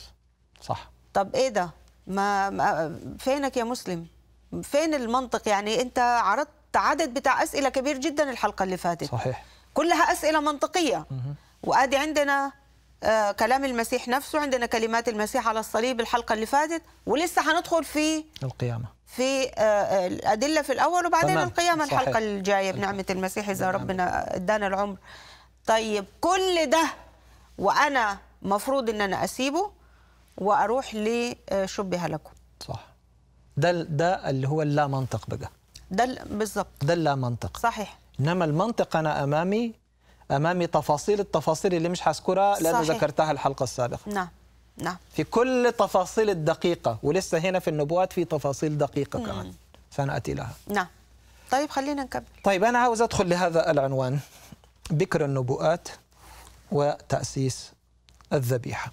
صح طب ايه ده ما, ما فينك يا مسلم فين المنطق يعني انت عرضت عدد بتاع اسئله كبير جدا الحلقه اللي فاتت صحيح كلها اسئله منطقيه وادي عندنا آه، كلام المسيح نفسه عندنا كلمات المسيح على الصليب الحلقه اللي فاتت ولسه هندخل في القيامه في آه، الادله في الاول وبعدين طمع. القيامه صحيح. الحلقه الجايه بنعمه المسيح اذا ربنا ادانا العمر طيب كل ده وانا مفروض ان انا اسيبه واروح لشبه لكم صح ده ده اللي هو اللا منطق بقى ده بالظبط ده اللا منطق صحيح انما المنطق انا امامي امامي تفاصيل التفاصيل اللي مش حذكرها لانه ذكرتها الحلقه السابقه نعم نعم في كل تفاصيل الدقيقه ولسه هنا في النبوات في تفاصيل دقيقه كمان سناتي لها نعم طيب خلينا نكمل طيب انا عاوز ادخل لهذا العنوان بكر النبوءات وتاسيس الذبيحه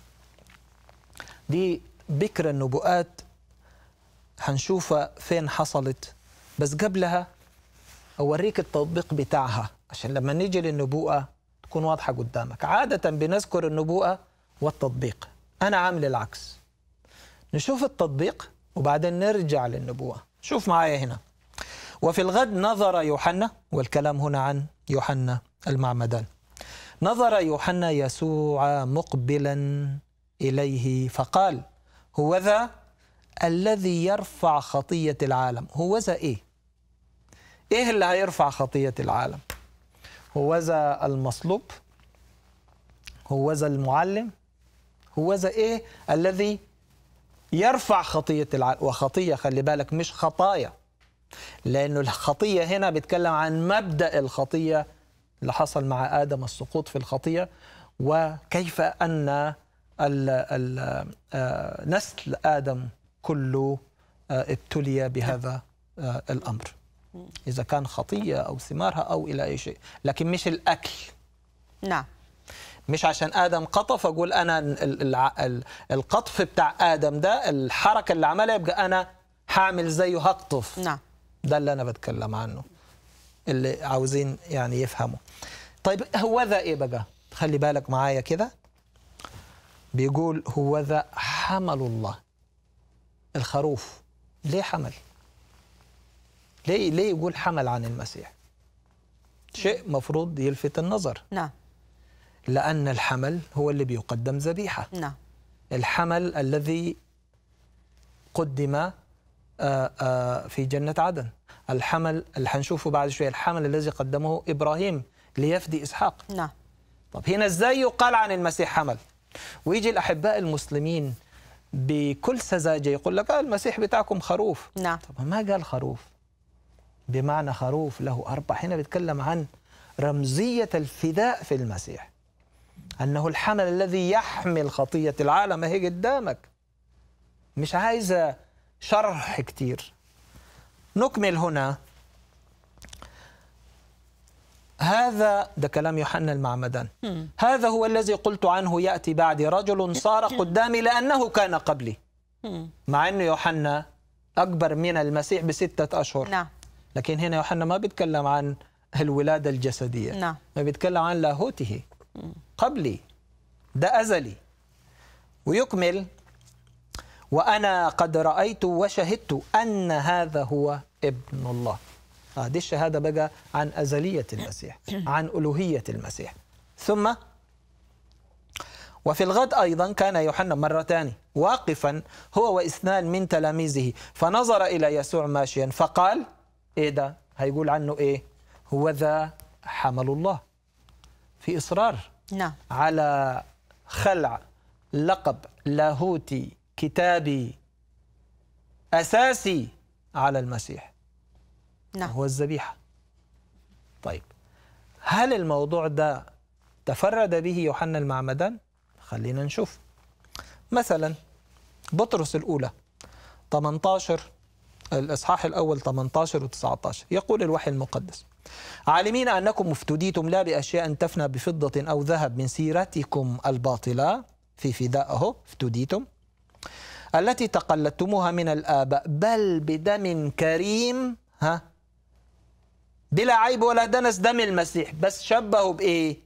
دي بكر النبوءات هنشوفها فين حصلت بس قبلها اوريك التطبيق بتاعها عشان لما نيجي للنبوءة تكون واضحة قدامك عادة بنذكر النبوءة والتطبيق أنا عامل العكس نشوف التطبيق وبعدين نرجع للنبوة شوف معايا هنا وفي الغد نظر يوحنا والكلام هنا عن يوحنا المعمدان نظر يوحنا يسوع مقبلا إليه فقال هو ذا الذي يرفع خطية العالم هو ذا إيه؟ إيه اللي هيرفع خطية العالم؟ هوذا المصلوب هوذا المعلم هوذا ايه الذي يرفع خطية الع... وخطية خلي بالك مش خطايا لأنه الخطية هنا بيتكلم عن مبدأ الخطية اللي حصل مع آدم السقوط في الخطية وكيف أن ال ال نسل آدم كله ابتلي بهذا الأمر إذا كان خطية أو ثمارها أو إلى أي شيء لكن مش الأكل نعم مش عشان ادم قطف اقول انا القطف بتاع ادم ده الحركه اللي عملها يبقى انا هعمل زيه هقطف نعم ده اللي انا بتكلم عنه اللي عاوزين يعني يفهموا طيب هوذا ايه بقى خلي بالك معايا كده بيقول هوذا حمل الله الخروف ليه حمل ليه ليه يقول حمل عن المسيح شيء مفروض يلفت النظر نعم لأن الحمل هو اللي بيقدم ذبيحة نعم الحمل الذي قدم آه، آه، في جنة عدن الحمل اللي هنشوفه بعد شوية الحمل الذي قدمه إبراهيم ليفدي إسحاق نعم طب هنا إزاي يقال عن المسيح حمل ويجي الأحباء المسلمين بكل سذاجة يقول لك آه، المسيح بتاعكم خروف نعم طب ما قال خروف بمعنى خروف له أربع هنا بيتكلم عن رمزية الفداء في المسيح أنه الحمل الذي يحمل خطية العالم أهي قدامك مش عايزة شرح كتير نكمل هنا هذا ده كلام يوحنا المعمدان هذا هو الذي قلت عنه يأتي بعدي رجل صار قدامي لأنه كان قبلي مع أن يوحنا أكبر من المسيح بستة أشهر نعم لكن هنا يوحنا ما بيتكلم عن الولادة الجسدية نعم ما بيتكلم عن لاهوته قبلي ده أزلي ويكمل وأنا قد رأيت وشهدت أن هذا هو ابن الله آه الشهادة بقى عن أزلية المسيح عن ألوهية المسيح ثم وفي الغد أيضا كان يوحنا مرة ثانية واقفا هو واثنان من تلاميذه فنظر إلى يسوع ماشيا فقال ايه ده هيقول عنه ايه هو ذا حمل الله في اصرار نعم على خلع لقب لاهوتي كتابي اساسي على المسيح نعم هو الذبيحه طيب هل الموضوع ده تفرد به يوحنا المعمدان خلينا نشوف مثلا بطرس الاولى 18 الإصحاح الأول 18 و19 يقول الوحي المقدس عالمين أنكم افتديتم لا بأشياء تفنى بفضة أو ذهب من سيرتكم الباطلة في فداء أهو افتديتم التي تقلدتموها من الآباء بل بدم كريم ها بلا عيب ولا دنس دم المسيح بس شبهوا بإيه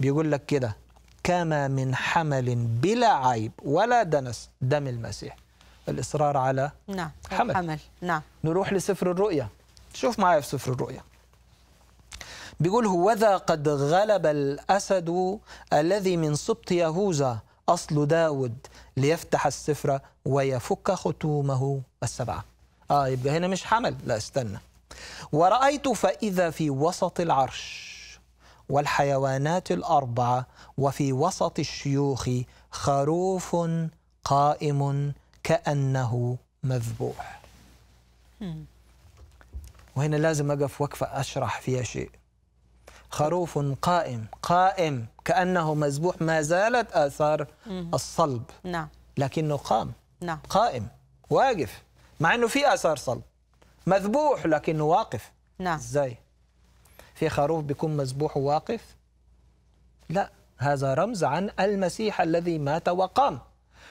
بيقول لك كده كما من حمل بلا عيب ولا دنس دم المسيح الاصرار على نعم حمل, حمل. نعم نروح لسفر الرؤيا شوف معايا في سفر الرؤيا بيقول هوذا قد غلب الأسد الذي من سبط يهوذا أصل داود ليفتح السفر ويفك ختومه السبعة آه يبقى هنا مش حمل لا استنى ورأيت فإذا في وسط العرش والحيوانات الأربعة وفي وسط الشيوخ خروف قائم كأنه مذبوح وهنا لازم أقف وقفة أشرح فيها شيء خروف قائم قائم كأنه مذبوح ما زالت آثار الصلب نعم لكنه قام نعم قائم واقف مع أنه في آثار صلب مذبوح لكنه واقف نعم إزاي في خروف بيكون مذبوح وواقف لا هذا رمز عن المسيح الذي مات وقام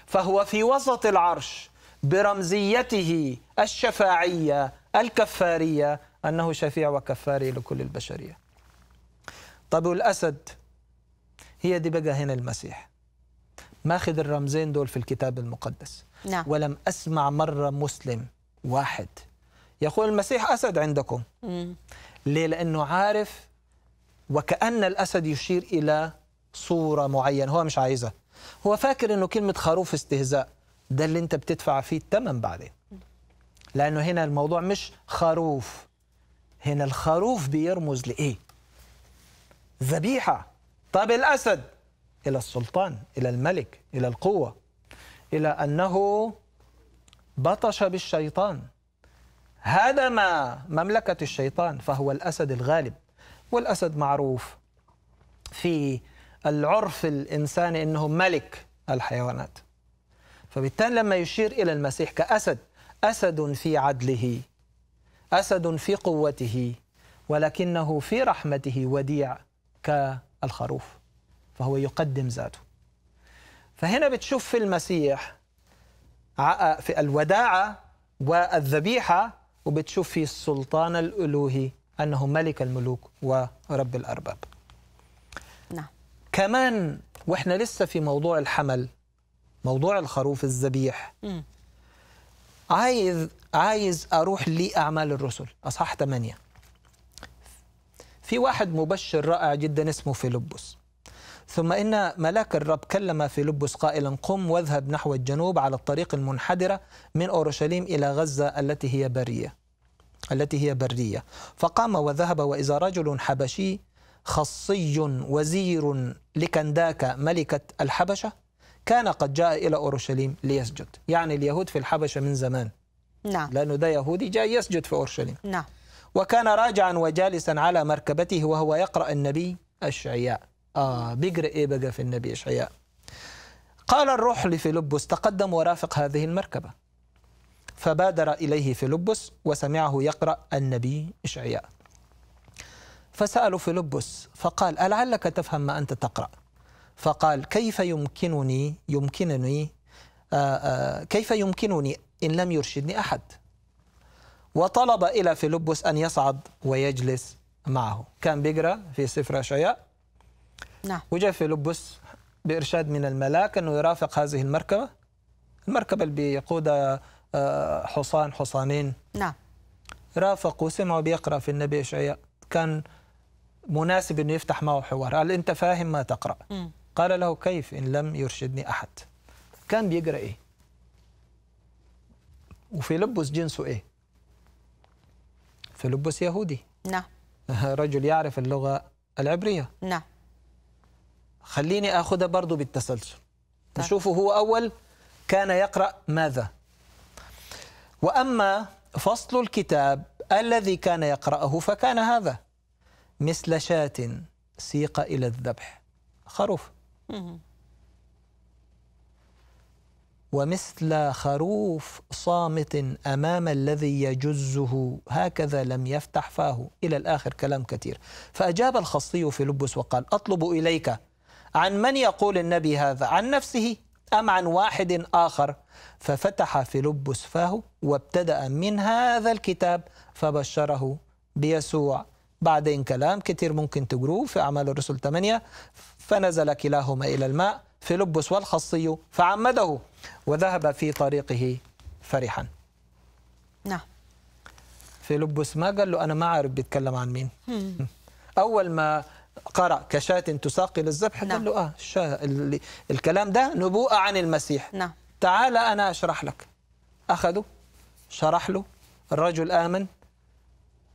فهو في وسط العرش برمزيته الشفاعية الكفارية أنه شفيع وكفاري لكل البشرية طب والأسد هي دي بقى هنا المسيح ماخذ الرمزين دول في الكتاب المقدس نعم. ولم أسمع مرة مسلم واحد يقول المسيح أسد عندكم مم. ليه لأنه عارف وكأن الأسد يشير إلى صورة معينة هو مش عايزها هو فاكر انه كلمه خروف استهزاء ده اللي انت بتدفع فيه الثمن بعدين لانه هنا الموضوع مش خروف هنا الخروف بيرمز لايه ذبيحه طب الاسد الى السلطان الى الملك الى القوه الى انه بطش بالشيطان هدم مملكه الشيطان فهو الاسد الغالب والاسد معروف في العرف الإنساني أنه ملك الحيوانات فبالتالي لما يشير إلى المسيح كأسد أسد في عدله أسد في قوته ولكنه في رحمته وديع كالخروف فهو يقدم ذاته فهنا بتشوف في المسيح في الوداعة والذبيحة وبتشوف في السلطان الألوهي أنه ملك الملوك ورب الأرباب كمان واحنا لسه في موضوع الحمل موضوع الخروف الذبيح عايز عايز اروح لاعمال الرسل اصحاح 8 في واحد مبشر رائع جدا اسمه فيلبس ثم ان ملاك الرب كلم فيلبس قائلا قم واذهب نحو الجنوب على الطريق المنحدره من اورشليم الى غزه التي هي بريه التي هي بريه فقام وذهب واذا رجل حبشي خصي وزير لكنداكا ملكة الحبشة كان قد جاء إلى أورشليم ليسجد يعني اليهود في الحبشة من زمان نعم. لأنه ده يهودي جاء يسجد في أورشليم نعم. وكان راجعا وجالسا على مركبته وهو يقرأ النبي أشعياء آه بيقرأ إيه بقى في النبي أشعياء قال الروح لفيلبس تقدم ورافق هذه المركبة فبادر إليه فيلبس وسمعه يقرأ النبي إشعياء فسألوا فيلبس فقال ألعلك تفهم ما أنت تقرأ فقال كيف يمكنني يمكنني آه، آه، كيف يمكنني إن لم يرشدني أحد وطلب إلى فيلبس أن يصعد ويجلس معه كان بيقرأ في سفر أشعياء نعم وجاء فيلبس بإرشاد من الملاك أنه يرافق هذه المركبة المركبة اللي بيقودها آه، حصان حصانين نعم رافقوا سمعوا بيقرأ في النبي أشعياء كان مناسب انه يفتح معه حوار قال انت فاهم ما تقرا م. قال له كيف ان لم يرشدني احد كان بيقرا ايه وفيلبس جنسه ايه فيلبس يهودي نعم رجل يعرف اللغه العبريه نعم خليني اخذها برضه بالتسلسل طيب. نشوفه هو اول كان يقرا ماذا واما فصل الكتاب الذي كان يقراه فكان هذا مثل شاة سيق إلى الذبح خروف ومثل خروف صامت أمام الذي يجزه هكذا لم يفتح فاه إلى الآخر كلام كثير فأجاب الخصي في لبس وقال أطلب إليك عن من يقول النبي هذا عن نفسه أم عن واحد آخر ففتح فيلبس فاه وابتدأ من هذا الكتاب فبشره بيسوع بعدين كلام كتير ممكن تقروه في أعمال الرسل 8 فنزل كلاهما إلى الماء فيلبس والخصي فعمده وذهب في طريقه فرحا نعم فيلبس ما قال له أنا ما عارف بيتكلم عن مين أول ما قرأ كشاة تساقي للذبح نعم. قال له آه شا... ال... الكلام ده نبوءة عن المسيح نعم. تعال أنا أشرح لك أخذه شرح له الرجل آمن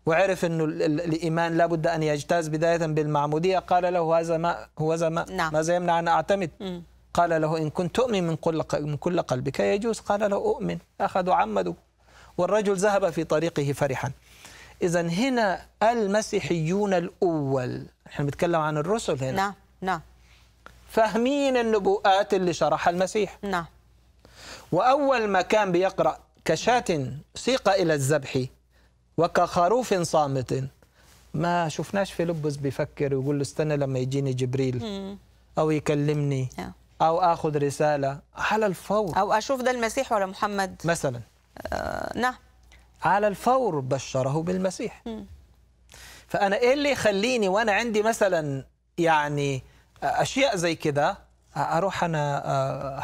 وعرف انه الايمان لابد ان يجتاز بدايه بالمعموديه قال له هذا ما هو هذا ما نعم. ماذا يمنع ان اعتمد م. قال له ان كنت تؤمن من كل من كل قلبك يجوز قال له اؤمن اخذوا عمدوا والرجل ذهب في طريقه فرحا اذا هنا المسيحيون الاول احنا بنتكلم عن الرسل هنا نعم نعم فاهمين النبوءات اللي شرحها المسيح نعم واول ما كان بيقرا كشات سيق الى الذبح وكخروف صامت ما شفناش فيلبس بيفكر ويقول له استنى لما يجيني جبريل او يكلمني آه. او اخذ رساله على الفور او اشوف ده المسيح ولا محمد مثلا آه نعم على الفور بشره بالمسيح فانا ايه اللي يخليني وانا عندي مثلا يعني اشياء زي كده اروح انا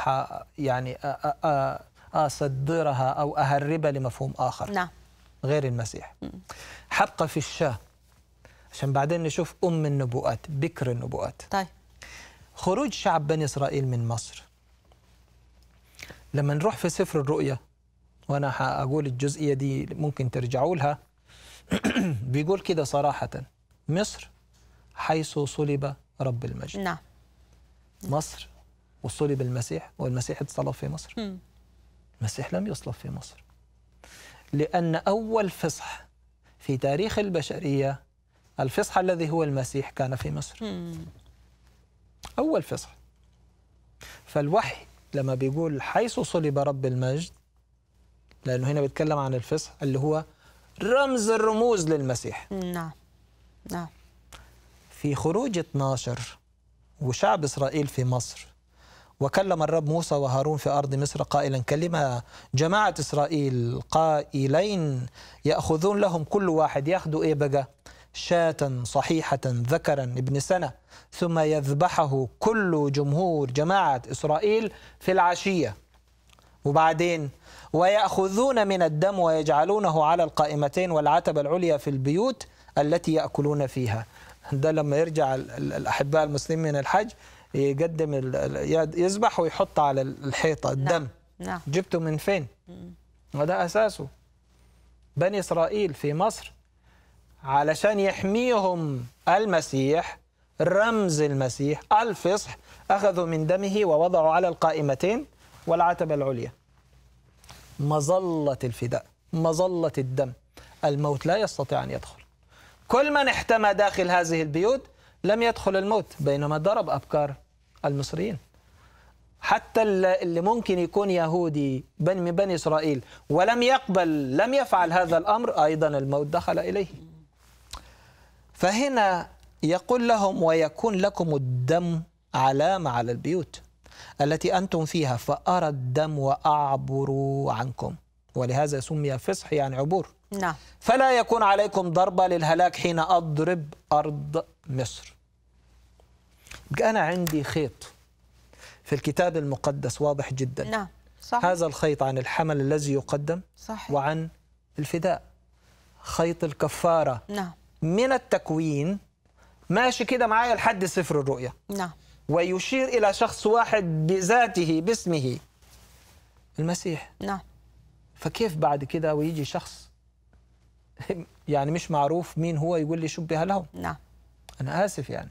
آه، يعني آه، اصدرها او اهربها لمفهوم اخر نعم غير المسيح حبقى في الشاه عشان بعدين نشوف أم النبوءات بكر النبوءات طيب خروج شعب بني إسرائيل من مصر لما نروح في سفر الرؤيا وأنا هقول الجزئية دي ممكن ترجعوا لها بيقول كده صراحة مصر حيث صلب رب المجد نعم مصر وصلب المسيح والمسيح اتصلب في مصر المسيح لم يصلب في مصر لأن أول فصح في تاريخ البشرية الفصح الذي هو المسيح كان في مصر أول فصح فالوحي لما بيقول حيث صلب رب المجد لأنه هنا بيتكلم عن الفصح اللي هو رمز الرموز للمسيح نعم نعم في خروج 12 وشعب إسرائيل في مصر وكلم الرب موسى وهارون في أرض مصر قائلا كلمة جماعة إسرائيل قائلين يأخذون لهم كل واحد ياخذوا إيه بقى شاة صحيحة ذكرا ابن سنة ثم يذبحه كل جمهور جماعة إسرائيل في العشية وبعدين ويأخذون من الدم ويجعلونه على القائمتين والعتبة العليا في البيوت التي يأكلون فيها ده لما يرجع الأحباء المسلمين من الحج يقدم يذبح ويحط على الحيطه نعم، الدم نعم. جبته من فين؟ وده اساسه بني اسرائيل في مصر علشان يحميهم المسيح رمز المسيح الفصح اخذوا من دمه ووضعوا على القائمتين والعتبه العليا مظله الفداء مظله الدم الموت لا يستطيع ان يدخل كل من احتمى داخل هذه البيوت لم يدخل الموت بينما ضرب أبكار المصريين حتى اللي ممكن يكون يهودي بني من بني اسرائيل ولم يقبل لم يفعل هذا الامر ايضا الموت دخل اليه فهنا يقول لهم ويكون لكم الدم علامه على البيوت التي انتم فيها فارى الدم واعبر عنكم ولهذا سمي فصح يعني عبور نعم فلا يكون عليكم ضربه للهلاك حين اضرب ارض مصر أنا عندي خيط في الكتاب المقدس واضح جدا نعم صحيح. هذا الخيط عن الحمل الذي يقدم صحيح. وعن الفداء خيط الكفارة نعم من التكوين ماشي كده معايا لحد سفر الرؤيا نعم ويشير إلى شخص واحد بذاته باسمه المسيح نعم فكيف بعد كده ويجي شخص يعني مش معروف مين هو يقول لي شبه لهم نعم أنا آسف يعني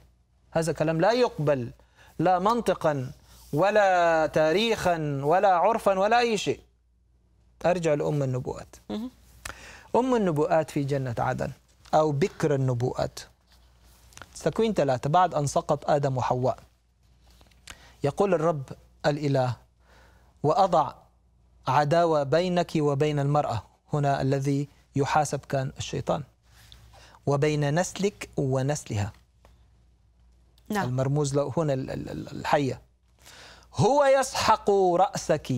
هذا كلام لا يقبل لا منطقا ولا تاريخا ولا عرفا ولا أي شيء أرجع لأم النبوءات أم النبوءات في جنة عدن أو بكر النبوءات تكوين ثلاثة بعد أن سقط آدم وحواء يقول الرب الإله وأضع عداوة بينك وبين المرأة هنا الذي يحاسب كان الشيطان وبين نسلك ونسلها نعم. المرموز له هنا الحية هو يسحق رأسك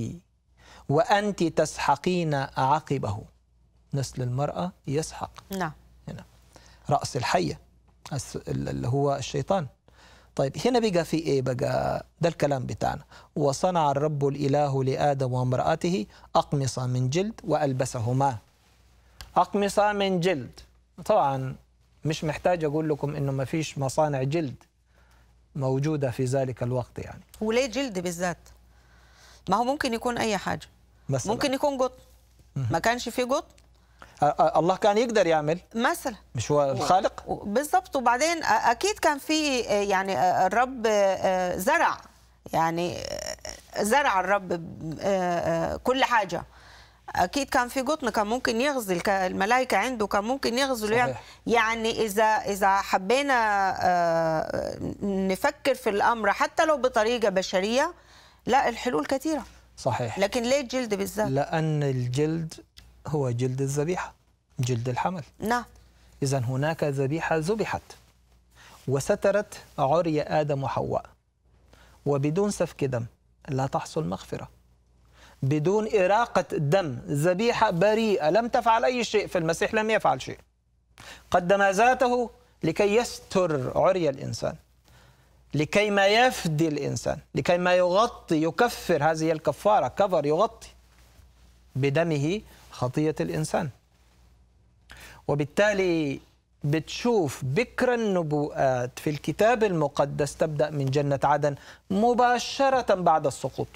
وأنت تسحقين عقبه نسل المرأة يسحق نعم هنا رأس الحية اللي هو الشيطان طيب هنا بقى في ايه بقى ده الكلام بتاعنا وصنع الرب الاله لادم وامراته اقمصه من جلد والبسهما اقمصه من جلد طبعا مش محتاج اقول لكم انه ما فيش مصانع جلد موجودة في ذلك الوقت يعني وليه جلد بالذات؟ ما هو ممكن يكون أي حاجة مثلا. ممكن يكون قط ما كانش في قط الله كان يقدر يعمل مثلا مش هو الخالق بالظبط وبعدين اكيد كان في آه، يعني آه، الرب آه، زرع يعني زرع الرب كل حاجه اكيد كان في قطن كان ممكن يغزل الملائكه عنده كان ممكن يغزل يعني صحيح. يعني اذا اذا حبينا آه، نفكر في الامر حتى لو بطريقه بشريه لا الحلول كثيره صحيح لكن ليه الجلد بالذات لان الجلد هو جلد الذبيحه جلد الحمل نعم اذا هناك ذبيحه ذبحت وسترت عري ادم وحواء وبدون سفك دم لا تحصل مغفره بدون إراقة دم ذبيحة بريئة لم تفعل أي شيء فالمسيح لم يفعل شيء قدم ذاته لكي يستر عري الإنسان لكي ما يفدي الإنسان لكي ما يغطي يكفر هذه الكفارة كفر يغطي بدمه خطية الإنسان وبالتالي بتشوف بكر النبوءات في الكتاب المقدس تبدأ من جنة عدن مباشرة بعد السقوط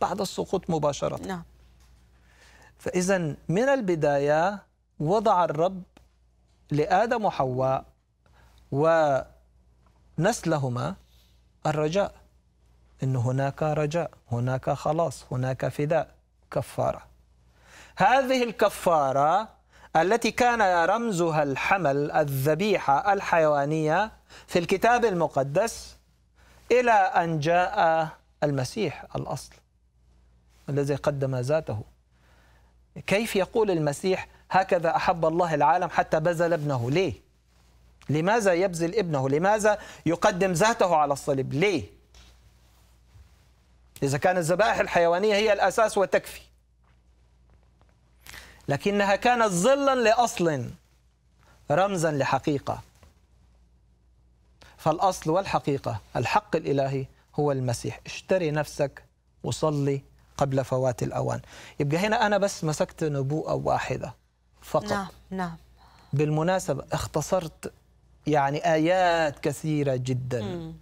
بعد السقوط مباشرة نعم فإذا من البداية وضع الرب لآدم وحواء ونسلهما الرجاء أن هناك رجاء هناك خلاص هناك فداء كفارة هذه الكفارة التي كان رمزها الحمل الذبيحة الحيوانية في الكتاب المقدس إلى أن جاء المسيح الأصل الذي قدم ذاته كيف يقول المسيح هكذا أحب الله العالم حتى بذل ابنه ليه؟ لماذا يبذل ابنه؟ لماذا يقدم ذاته على الصليب؟ ليه؟ إذا كان الذبائح الحيوانية هي الأساس وتكفي لكنها كانت ظلا لأصل رمزا لحقيقة فالأصل والحقيقة الحق الإلهي هو المسيح اشتري نفسك وصلي قبل فوات الأوان يبقى هنا أنا بس مسكت نبوءة واحدة فقط نعم نعم بالمناسبة اختصرت يعني آيات كثيرة جدا م.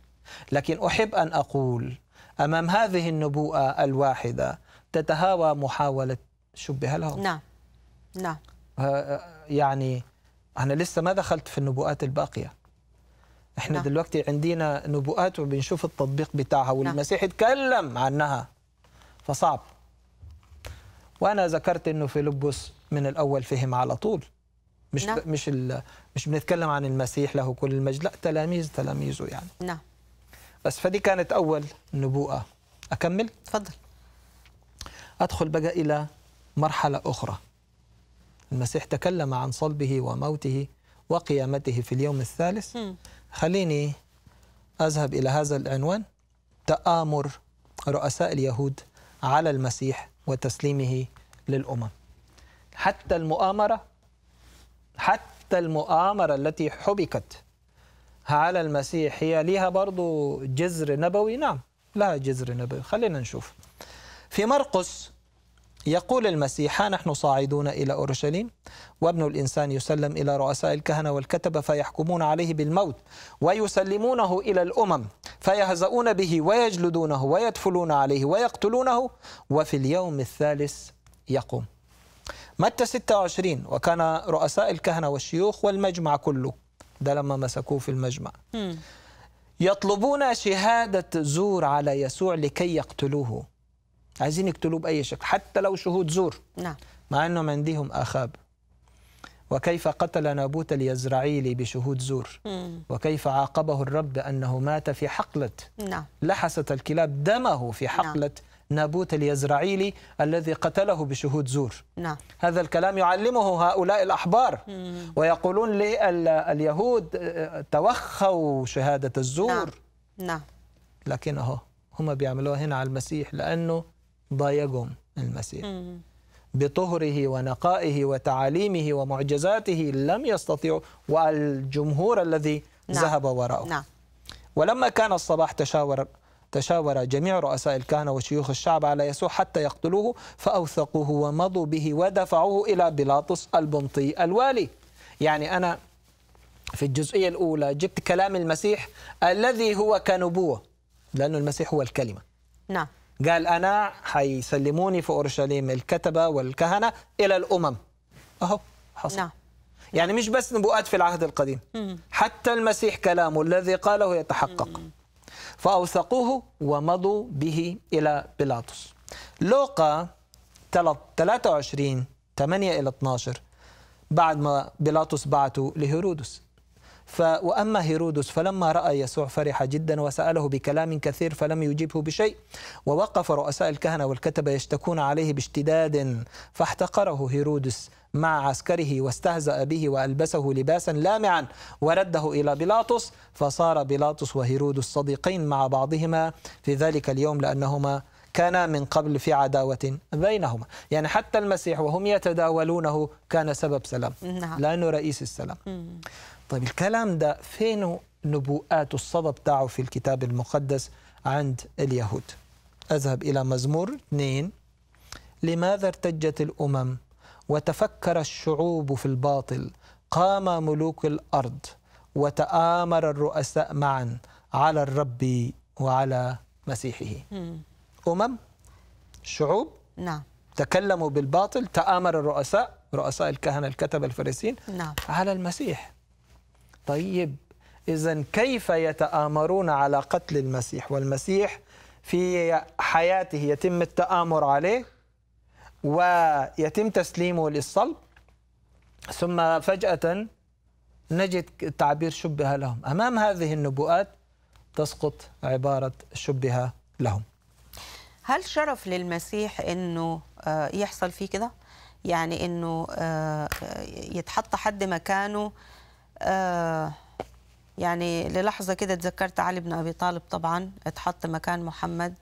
لكن أحب أن أقول أمام هذه النبوءة الواحدة تتهاوى محاولة شبه لهم نعم نعم يعني أنا لسه ما دخلت في النبوءات الباقية احنا نعم. دلوقتي عندنا نبوءات وبنشوف التطبيق بتاعها نعم. والمسيح نعم. تكلم عنها فصعب وانا ذكرت انه فيلبس من الاول فهم على طول مش نعم. مش مش بنتكلم عن المسيح له كل المجد لا تلاميذ تلاميذه يعني نعم بس فدي كانت اول نبوءه اكمل تفضل ادخل بقى الى مرحله اخرى المسيح تكلم عن صلبه وموته وقيامته في اليوم الثالث م. خليني اذهب الى هذا العنوان تآمر رؤساء اليهود على المسيح وتسليمه للأمم حتى المؤامرة حتى المؤامرة التي حبكت على المسيح هي لها برضو جذر نبوي نعم لها جذر نبوي خلينا نشوف في مرقس يقول المسيح ها نحن صاعدون إلى أورشليم وابن الإنسان يسلم إلى رؤساء الكهنة والكتبة فيحكمون عليه بالموت ويسلمونه إلى الأمم فيهزؤون به ويجلدونه ويدفلون عليه ويقتلونه وفي اليوم الثالث يقوم متى 26 وكان رؤساء الكهنة والشيوخ والمجمع كله ده لما مسكوه في المجمع يطلبون شهادة زور على يسوع لكي يقتلوه عايزين يقتلوه بأي شكل حتى لو شهود زور نعم مع أنه عندهم آخاب وكيف قتل نابوت اليزرعيلي بشهود زور مم. وكيف عاقبه الرب أنه مات في حقلة نعم. لحست الكلاب دمه في نعم. حقلة نعم. نابوت اليزرعيلي الذي قتله بشهود زور نعم. هذا الكلام يعلمه هؤلاء الأحبار مم. ويقولون لليهود آه، توخوا شهادة الزور نعم. نعم. لكن هم بيعملوها هنا على المسيح لأنه ضايقهم المسيح بطهره ونقائه وتعاليمه ومعجزاته لم يستطيعوا والجمهور الذي نعم. ذهب وراءه نعم. ولما كان الصباح تشاور تشاور جميع رؤساء الكهنة وشيوخ الشعب على يسوع حتى يقتلوه فأوثقوه ومضوا به ودفعوه إلى بيلاطس البنطي الوالي يعني أنا في الجزئية الأولى جبت كلام المسيح الذي هو كنبوة لانه المسيح هو الكلمة نعم قال أنا حيسلموني في أورشليم الكتبة والكهنة إلى الأمم أهو حصل نعم. يعني مش بس نبوءات في العهد القديم حتى المسيح كلامه الذي قاله يتحقق فأوثقوه ومضوا به إلى بيلاطس لوقا 23 8 إلى 12 بعد ما بيلاطس بعته لهيرودس ف وأما هيرودس فلما رأى يسوع فرح جدا وسأله بكلام كثير فلم يجيبه بشيء ووقف رؤساء الكهنة والكتبة يشتكون عليه باشتداد فاحتقره هيرودس مع عسكره واستهزأ به وألبسه لباسا لامعا ورده إلى بيلاطس فصار بيلاطس وهيرودس صديقين مع بعضهما في ذلك اليوم لأنهما كانا من قبل في عداوة بينهما يعني حتى المسيح وهم يتداولونه كان سبب سلام نعم. لأنه رئيس السلام مم. طيب الكلام ده فين نبوءات الصدى بتاعه في الكتاب المقدس عند اليهود أذهب إلى مزمور 2 لماذا ارتجت الأمم وتفكر الشعوب في الباطل قام ملوك الأرض وتآمر الرؤساء معا على الرب وعلى مسيحه أمم شعوب نعم تكلموا بالباطل تآمر الرؤساء رؤساء الكهنة الكتب الفريسيين نعم. على المسيح طيب إذا كيف يتآمرون على قتل المسيح والمسيح في حياته يتم التآمر عليه ويتم تسليمه للصلب ثم فجأة نجد تعبير شبه لهم أمام هذه النبوءات تسقط عبارة شبه لهم هل شرف للمسيح أنه آه، يحصل فيه كده؟ يعني أنه آه، يتحط حد مكانه آه يعني للحظه كده اتذكرت علي بن ابي طالب طبعا اتحط مكان محمد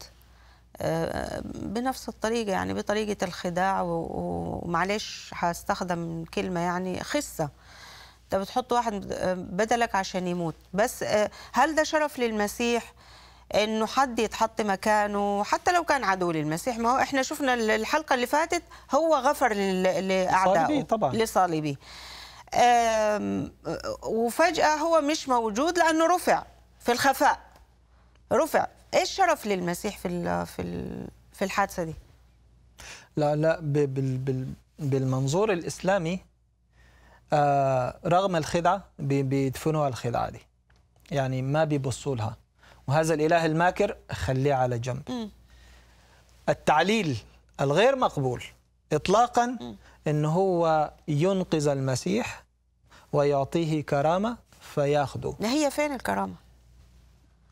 آه، بنفس الطريقه يعني بطريقه الخداع ومعلش هستخدم كلمه يعني خسه انت بتحط واحد آه، بدلك عشان يموت بس آه، هل ده شرف للمسيح انه حد يتحط مكانه حتى لو كان عدو للمسيح ما هو احنا شفنا الحلقه اللي فاتت هو غفر لاعدائه لصالبي طبعا لصالبي وفجأة هو مش موجود لأنه رفع في الخفاء رفع إيش شرف للمسيح في في في الحادثة دي؟ لا لا بالمنظور الإسلامي آه، رغم الخدعة بيدفنوها الخدعة دي يعني ما بيبصوا لها وهذا الإله الماكر خليه على جنب التعليل الغير مقبول إطلاقا ان هو ينقذ المسيح ويعطيه كرامه فياخده ما هي فين الكرامه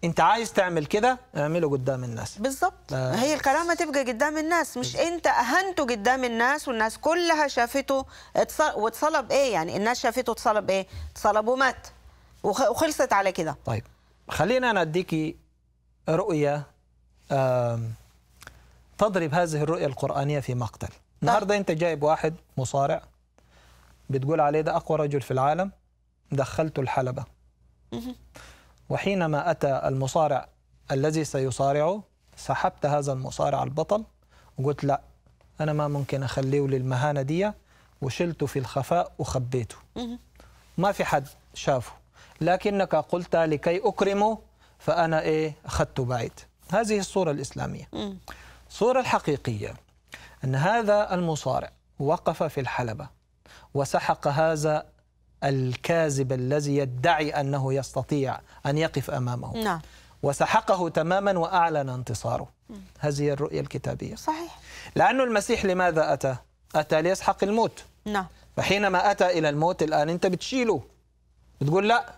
انت عايز تعمل كده اعمله قدام الناس بالظبط آه. هي الكرامه تبقى قدام الناس مش بالزبط. انت اهنته قدام الناس والناس كلها شافته واتصلب ايه يعني الناس شافته اتصلب ايه اتصلب ومات وخلصت على كده طيب خلينا انا اديكي رؤيه آه تضرب هذه الرؤيه القرانيه في مقتل النهارده انت جايب واحد مصارع بتقول عليه ده اقوى رجل في العالم دخلته الحلبه وحينما اتى المصارع الذي سيصارعه سحبت هذا المصارع البطل وقلت لا انا ما ممكن اخليه للمهانه دي وشلته في الخفاء وخبيته ما في حد شافه لكنك قلت لكي اكرمه فانا ايه اخذته بعيد هذه الصوره الاسلاميه الصوره الحقيقيه أن هذا المصارع وقف في الحلبة وسحق هذا الكاذب الذي يدعي أنه يستطيع أن يقف أمامه نعم. وسحقه تماما وأعلن انتصاره هذه الرؤية الكتابية صحيح لأن المسيح لماذا أتى؟ أتى ليسحق الموت نعم فحينما أتى إلى الموت الآن أنت بتشيله بتقول لا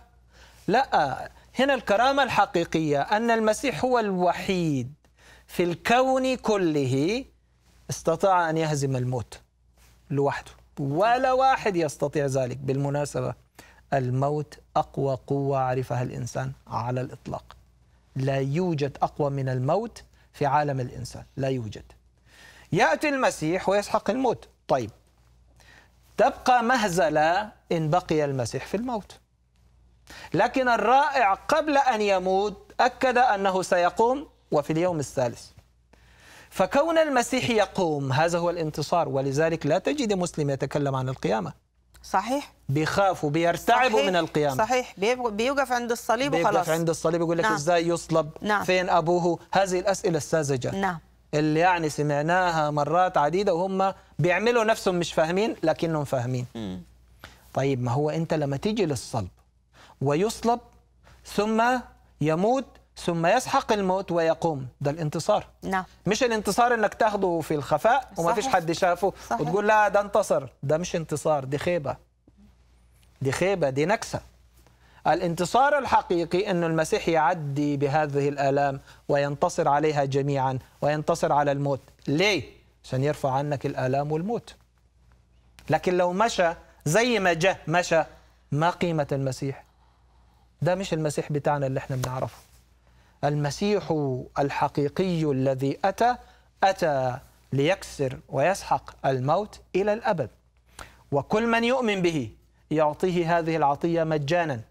لا هنا الكرامة الحقيقية أن المسيح هو الوحيد في الكون كله استطاع أن يهزم الموت لوحده ولا واحد يستطيع ذلك بالمناسبة الموت أقوى قوة عرفها الإنسان على الإطلاق لا يوجد أقوى من الموت في عالم الإنسان لا يوجد يأتي المسيح ويسحق الموت طيب تبقى مهزلة إن بقي المسيح في الموت لكن الرائع قبل أن يموت أكد أنه سيقوم وفي اليوم الثالث فكون المسيح يقوم هذا هو الانتصار ولذلك لا تجد مسلم يتكلم عن القيامة صحيح بيخافوا بيرتعبوا من القيامة صحيح بيوقف عند الصليب وخلاص بيوقف عند الصليب يقول لك نعم. ازاي يصلب نعم. فين أبوه هذه الأسئلة الساذجة نعم اللي يعني سمعناها مرات عديدة وهم بيعملوا نفسهم مش فاهمين لكنهم فاهمين م. طيب ما هو أنت لما تيجي للصلب ويصلب ثم يموت ثم يسحق الموت ويقوم ده الانتصار نعم مش الانتصار انك تاخده في الخفاء وما فيش حد شافه صحيح. وتقول لا ده انتصر ده مش انتصار دي خيبه دي خيبه دي نكسه الانتصار الحقيقي أن المسيح يعدي بهذه الآلام وينتصر عليها جميعا وينتصر على الموت ليه؟ عشان يرفع عنك الآلام والموت لكن لو مشى زي ما جه مشى ما قيمة المسيح ده مش المسيح بتاعنا اللي احنا بنعرفه المسيح الحقيقي الذي أتى أتى ليكسر ويسحق الموت إلى الأبد وكل من يؤمن به يعطيه هذه العطية مجانا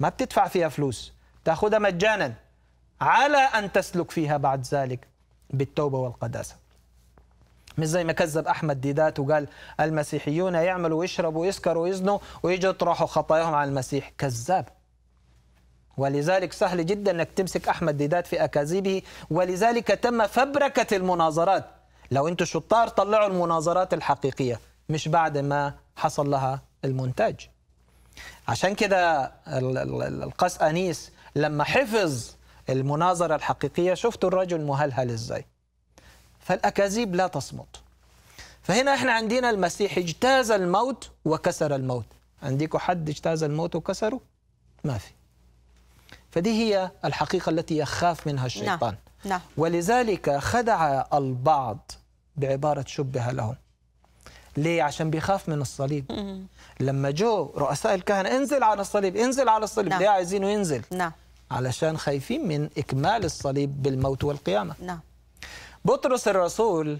ما بتدفع فيها فلوس تأخذها مجانا على أن تسلك فيها بعد ذلك بالتوبة والقداسة مش زي ما كذب احمد ديدات وقال المسيحيون يعملوا ويشربوا ويسكروا ويزنوا ويجوا يطرحوا خطاياهم على المسيح كذاب ولذلك سهل جدا انك تمسك احمد ديدات في اكاذيبه ولذلك تم فبركه المناظرات لو انتم شطار طلعوا المناظرات الحقيقيه مش بعد ما حصل لها المونتاج عشان كده القس انيس لما حفظ المناظره الحقيقيه شفتوا الرجل مهلهل ازاي فالاكاذيب لا تصمت فهنا احنا عندنا المسيح اجتاز الموت وكسر الموت عندكم حد اجتاز الموت وكسره ما في فدي هي الحقيقة التي يخاف منها نعم، الشيطان نعم. ولذلك خدع البعض بعبارة شبه لهم ليه عشان بيخاف من الصليب م-م. لما جو رؤساء الكهنة انزل على الصليب انزل على الصليب نعم. ليه عايزينه ينزل نعم. علشان خايفين من إكمال الصليب بالموت والقيامة نعم. بطرس الرسول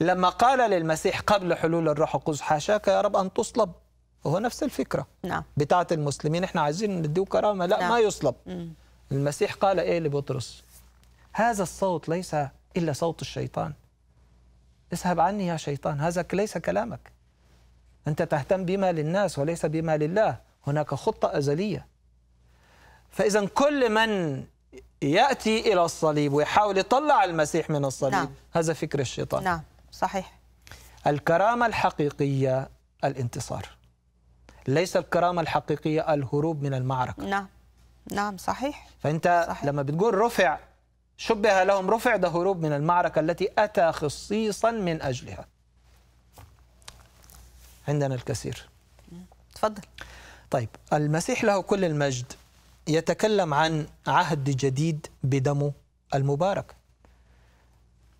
لما قال للمسيح قبل حلول الروح القدس حاشاك يا رب أن تصلب وهو نفس الفكره نعم بتاعه المسلمين احنا عايزين نديه كرامه لا نعم. ما يصلب مم. المسيح قال ايه لبطرس هذا الصوت ليس الا صوت الشيطان اذهب عني يا شيطان هذا ليس كلامك انت تهتم بما للناس وليس بما لله هناك خطه ازليه فاذا كل من ياتي الى الصليب ويحاول يطلع المسيح من الصليب نعم. هذا فكر الشيطان نعم صحيح الكرامه الحقيقيه الانتصار ليس الكرامه الحقيقيه الهروب من المعركه نعم نعم صحيح فانت صحيح. لما بتقول رفع شبه لهم رفع ده هروب من المعركه التي اتى خصيصا من اجلها عندنا الكثير تفضل طيب المسيح له كل المجد يتكلم عن عهد جديد بدمه المبارك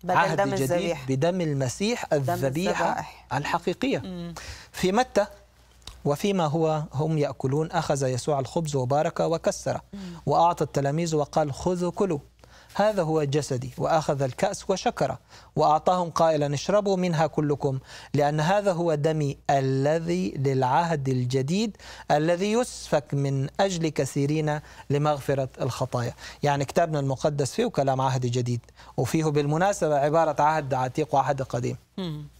بدل عهد دم جديد الزبيح. بدم المسيح الذبيحة الحقيقية مم. في متى وفيما هو هم يأكلون أخذ يسوع الخبز وبارك وكسره وأعطى التلاميذ وقال خذوا كلوا هذا هو جسدي وأخذ الكأس وشكره وأعطاهم قائلا اشربوا منها كلكم لأن هذا هو دمي الذي للعهد الجديد الذي يسفك من أجل كثيرين لمغفرة الخطايا يعني كتابنا المقدس فيه كلام عهد جديد وفيه بالمناسبة عبارة عهد عتيق وعهد قديم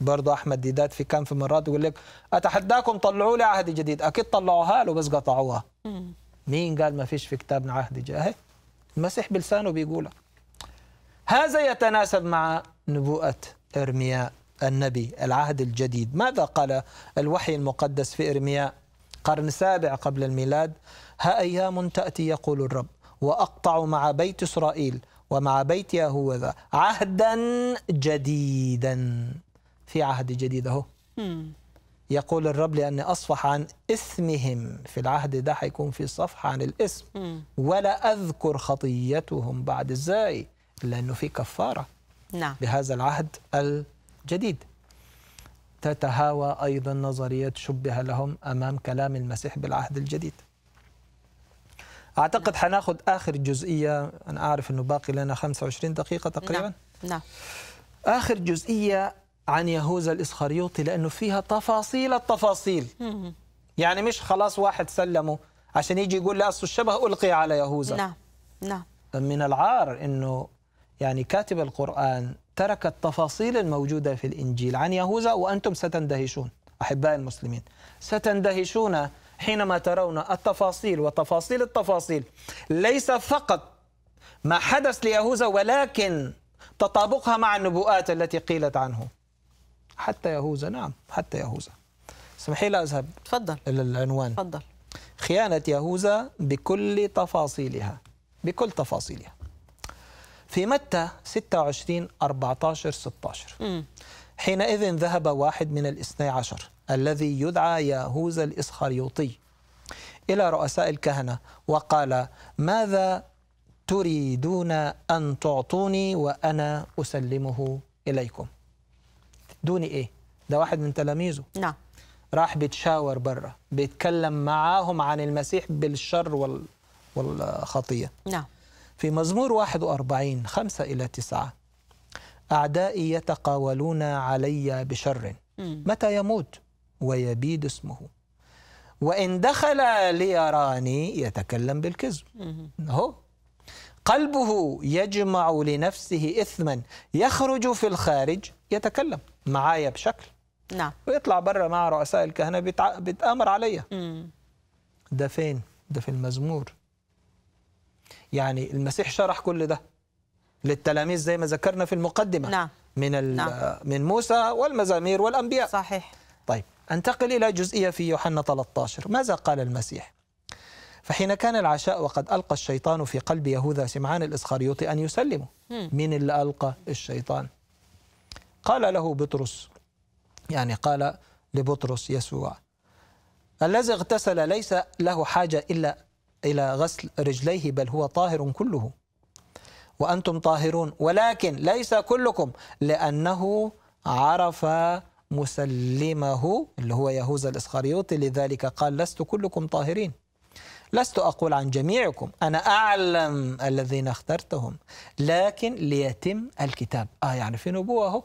برضه أحمد ديدات في كم في مرات يقول لك أتحداكم طلعوا لي عهد جديد أكيد طلعوها له بس قطعوها مين قال ما فيش في كتابنا عهد جاهز المسيح بلسانه بيقولها هذا يتناسب مع نبوءة إرمياء النبي العهد الجديد ماذا قال الوحي المقدس في إرمياء قرن سابع قبل الميلاد ها أيام تأتي يقول الرب وأقطع مع بيت إسرائيل ومع بيت يهوذا عهدا جديدا في عهد جديد أهو hmm. يقول الرب لأن أصفح عن إثمهم في العهد ده هيكون في صفحة عن الإثم ولا أذكر خطيتهم بعد إزاي لأنه في كفارة نعم. بهذا العهد الجديد تتهاوى أيضا نظرية شبه لهم أمام كلام المسيح بالعهد الجديد أعتقد نعم. حناخد آخر جزئية أنا أعرف أنه باقي لنا 25 دقيقة تقريبا نعم. نعم. آخر جزئية عن يهوذا الإسخريوطي لأنه فيها تفاصيل التفاصيل يعني مش خلاص واحد سلمه عشان يجي يقول لا أصل الشبه ألقي على يهوذا نعم نعم من العار أنه يعني كاتب القرآن ترك التفاصيل الموجودة في الإنجيل عن يهوذا وأنتم ستندهشون أحبائي المسلمين ستندهشون حينما ترون التفاصيل وتفاصيل التفاصيل ليس فقط ما حدث ليهوذا ولكن تطابقها مع النبوءات التي قيلت عنه حتى يهوذا نعم حتى يهوذا اسمحي لي أذهب تفضل إلى العنوان تفضل خيانة يهوذا بكل تفاصيلها بكل تفاصيلها في متى 26 14 16 حينئذ ذهب واحد من الاثني عشر الذي يدعى يهوذا الإسخريوطي إلى رؤساء الكهنة وقال ماذا تريدون أن تعطوني وأنا أسلمه إليكم دوني ايه ده واحد من تلاميذه نعم راح بيتشاور بره بيتكلم معاهم عن المسيح بالشر وال... والخطيه نعم في مزمور 41 5 الى 9 اعدائي يتقاولون علي بشر متى يموت ويبيد اسمه وان دخل ليراني يتكلم بالكذب اهو قلبه يجمع لنفسه اثما يخرج في الخارج يتكلم معايا بشكل نعم ويطلع بره مع رؤساء الكهنه بيتع... بيتامر عليا ده فين ده في المزمور يعني المسيح شرح كل ده للتلاميذ زي ما ذكرنا في المقدمه نعم. من ال... نعم. من موسى والمزامير والانبياء صحيح طيب انتقل الى جزئيه في يوحنا 13 ماذا قال المسيح فحين كان العشاء وقد القى الشيطان في قلب يهوذا سمعان الاسخريوطي ان يسلمه مين اللي القى الشيطان قال له بطرس يعني قال لبطرس يسوع الذي اغتسل ليس له حاجة إلا إلى غسل رجليه بل هو طاهر كله وأنتم طاهرون ولكن ليس كلكم لأنه عرف مسلمه اللي هو يهوذا الإسخريوطي لذلك قال لست كلكم طاهرين لست أقول عن جميعكم أنا أعلم الذين اخترتهم لكن ليتم الكتاب آه يعني في نبوة أهو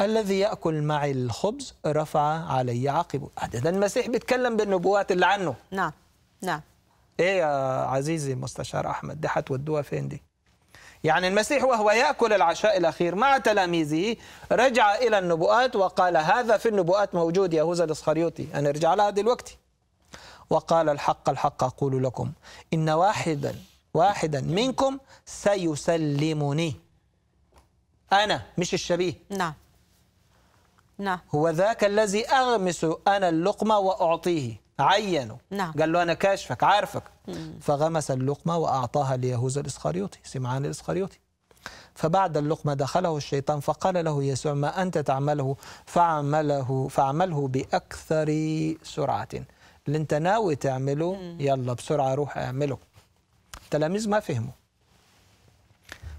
الذي يأكل معي الخبز رفع علي عقبه هذا المسيح بيتكلم بالنبوات اللي عنه نعم نعم ايه يا عزيزي مستشار احمد دي حتودوها فين دي يعني المسيح وهو ياكل العشاء الاخير مع تلاميذه رجع الى النبوءات وقال هذا في النبوءات موجود يهوذا الاسخريوطي ارجع لها دلوقتي وقال الحق الحق أقول لكم إن واحدا واحدا منكم سيسلمني أنا مش الشبيه نعم نعم هو ذاك الذي أغمس أنا اللقمة وأعطيه عينه نعم. قال له أنا كاشفك عارفك فغمس اللقمة وأعطاها ليهوذا الإسخريوطي سمعان الإسخريوطي فبعد اللقمة دخله الشيطان فقال له يسوع ما أنت تعمله فعمله فعمله بأكثر سرعة اللي انت ناوي تعمله يلا بسرعه روح اعمله التلاميذ ما فهموا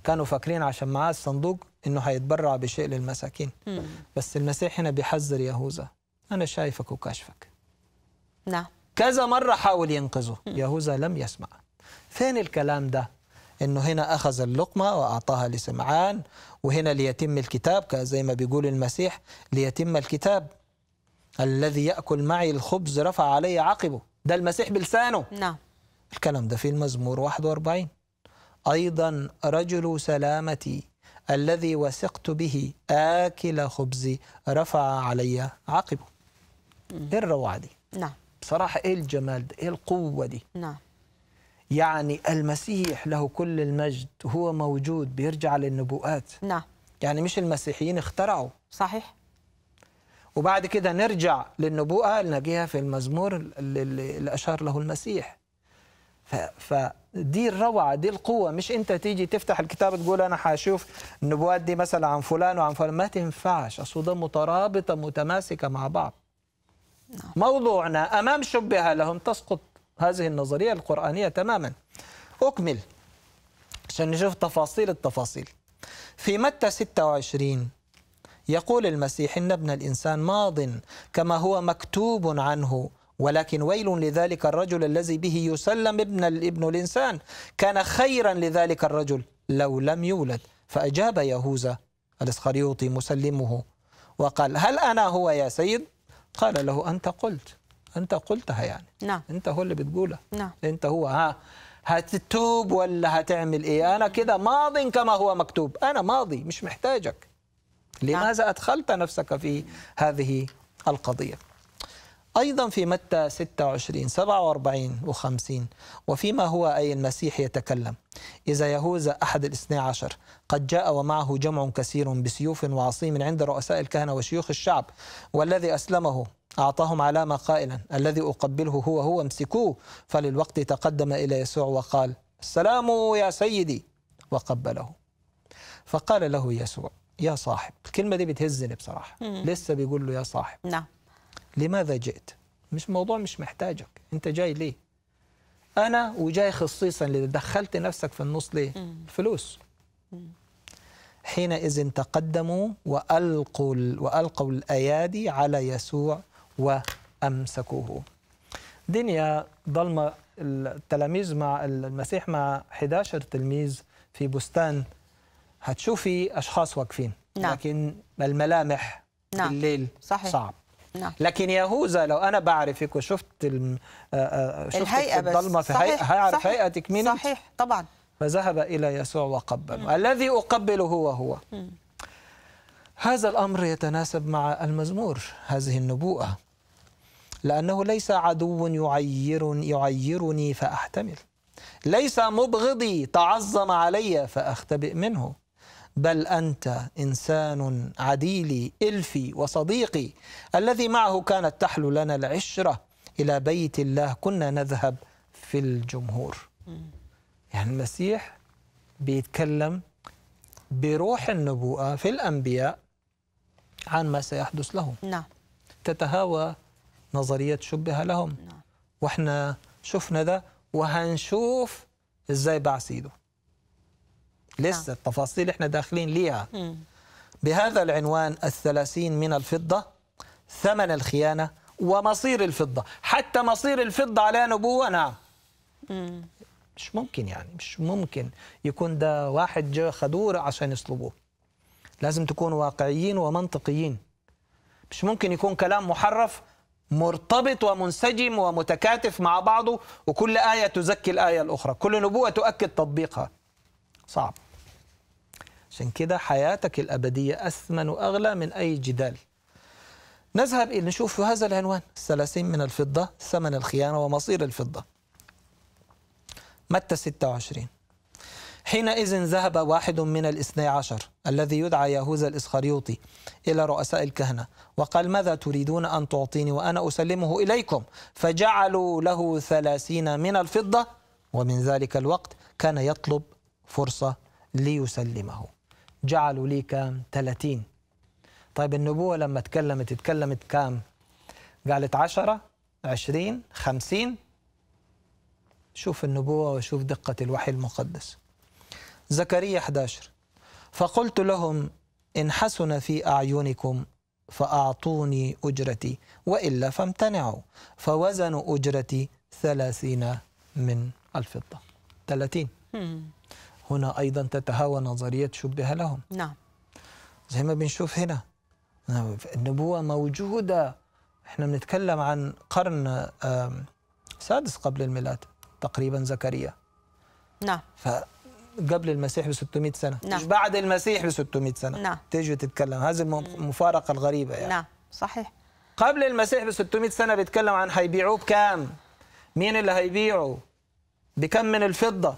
كانوا فاكرين عشان معاه الصندوق انه هيتبرع بشيء للمساكين بس المسيح هنا بيحذر يهوذا انا شايفك وكاشفك نعم كذا مره حاول ينقذه يهوذا لم يسمع فين الكلام ده انه هنا اخذ اللقمه واعطاها لسمعان وهنا ليتم الكتاب زي ما بيقول المسيح ليتم الكتاب الذي يأكل معي الخبز رفع علي عقبه ده المسيح بلسانه نعم الكلام ده في المزمور 41 أيضا رجل سلامتي الذي وثقت به آكل خبزي رفع علي عقبه إيه الروعة دي نعم بصراحة إيه الجمال ده إيه القوة دي نعم يعني المسيح له كل المجد هو موجود بيرجع للنبوءات نعم يعني مش المسيحيين اخترعوا صحيح وبعد كده نرجع للنبوءة نلاقيها في المزمور اللي أشار له المسيح فدي الروعة دي القوة مش أنت تيجي تفتح الكتاب تقول أنا حاشوف النبوات دي مثلا عن فلان وعن فلان ما تنفعش أصل مترابطة متماسكة مع بعض نعم. موضوعنا أمام شبه لهم تسقط هذه النظرية القرآنية تماما أكمل عشان نشوف تفاصيل التفاصيل في متى 26 يقول المسيح إن ابن الإنسان ماض كما هو مكتوب عنه ولكن ويل لذلك الرجل الذي به يسلم ابن ابن الإنسان كان خيرا لذلك الرجل لو لم يولد فأجاب يهوذا الإسخريوطي مسلمه وقال هل أنا هو يا سيد قال له أنت قلت أنت قلتها يعني نعم. أنت هو اللي بتقولها نعم. أنت هو ها هتتوب ولا هتعمل إيه أنا كده ماض كما هو مكتوب أنا ماضي مش محتاجك لماذا نعم. أدخلت نفسك في هذه القضية أيضا في متى 26 47 و 50 وفيما هو أي المسيح يتكلم إذا يهوذا أحد الاثني عشر قد جاء ومعه جمع كثير بسيوف وعصيم عند رؤساء الكهنة وشيوخ الشعب والذي أسلمه أعطاهم علامة قائلا الذي أقبله هو هو امسكوه فللوقت تقدم إلى يسوع وقال السلام يا سيدي وقبله فقال له يسوع يا صاحب الكلمة دي بتهزني بصراحة مم. لسه بيقول له يا صاحب نعم لماذا جئت مش موضوع مش محتاجك انت جاي ليه انا وجاي خصيصا اللي دخلت نفسك في النص ليه مم. فلوس حينئذ تقدموا والقوا والقوا الايادي على يسوع وامسكوه دنيا ضلمه التلاميذ مع المسيح مع 11 تلميذ في بستان هتشوفي اشخاص واقفين نعم. لكن الملامح نعم. بالليل صحيح. صعب نعم. لكن يهوذا لو انا بعرفك وشفت الم... آه، آه، شفت الهيئه بس الضلمه في هيئه هيعرف صحيح. هيئتك مين صحيح طبعا فذهب الى يسوع وقبله الذي اقبله هو هو هذا الامر يتناسب مع المزمور هذه النبوءه لانه ليس عدو يعير يعيرني فاحتمل ليس مبغضي تعظم علي فاختبئ منه بل أنت إنسان عديلي إلفي وصديقي الذي معه كانت تحلو لنا العشرة إلى بيت الله كنا نذهب في الجمهور يعني المسيح بيتكلم بروح النبوءة في الأنبياء عن ما سيحدث لهم نعم تتهاوى نظرية شبه لهم نعم. وإحنا شفنا ده وهنشوف إزاي بعسيده نعم. لسه التفاصيل احنا داخلين ليها بهذا العنوان الثلاثين من الفضة ثمن الخيانة ومصير الفضة حتى مصير الفضة على نبوة نعم مش ممكن يعني مش ممكن يكون ده واحد جاء خدور عشان يسلبوه لازم تكونوا واقعيين ومنطقيين مش ممكن يكون كلام محرف مرتبط ومنسجم ومتكاتف مع بعضه وكل آية تزكي الآية الأخرى كل نبوة تؤكد تطبيقها صعب عشان كده حياتك الأبدية أثمن وأغلى من أي جدال نذهب إلى نشوف في هذا العنوان الثلاثين من الفضة ثمن الخيانة ومصير الفضة متى 26 حينئذ ذهب واحد من الاثني عشر الذي يدعى يهوذا الإسخريوطي إلى رؤساء الكهنة وقال ماذا تريدون أن تعطيني وأنا أسلمه إليكم فجعلوا له ثلاثين من الفضة ومن ذلك الوقت كان يطلب فرصة ليسلمه جعلوا لي كام 30 طيب النبوة لما تكلمت تكلمت كام قالت 10 20 50 شوف النبوة وشوف دقة الوحي المقدس زكريا 11 فقلت لهم إن حسن في أعينكم فأعطوني أجرتي وإلا فامتنعوا فوزن أجرتي ثلاثين من الفضة ثلاثين هنا أيضا تتهاوى نظرية شبه لهم نعم زي ما بنشوف هنا النبوة موجودة احنا بنتكلم عن قرن سادس قبل الميلاد تقريبا زكريا نعم ف قبل المسيح ب 600 سنة نعم. مش بعد المسيح ب 600 سنة نعم. تيجي تتكلم هذه المفارقة الغريبة يعني نعم صحيح قبل المسيح ب 600 سنة بيتكلم عن هيبيعوه بكام مين اللي هيبيعه بكم من الفضة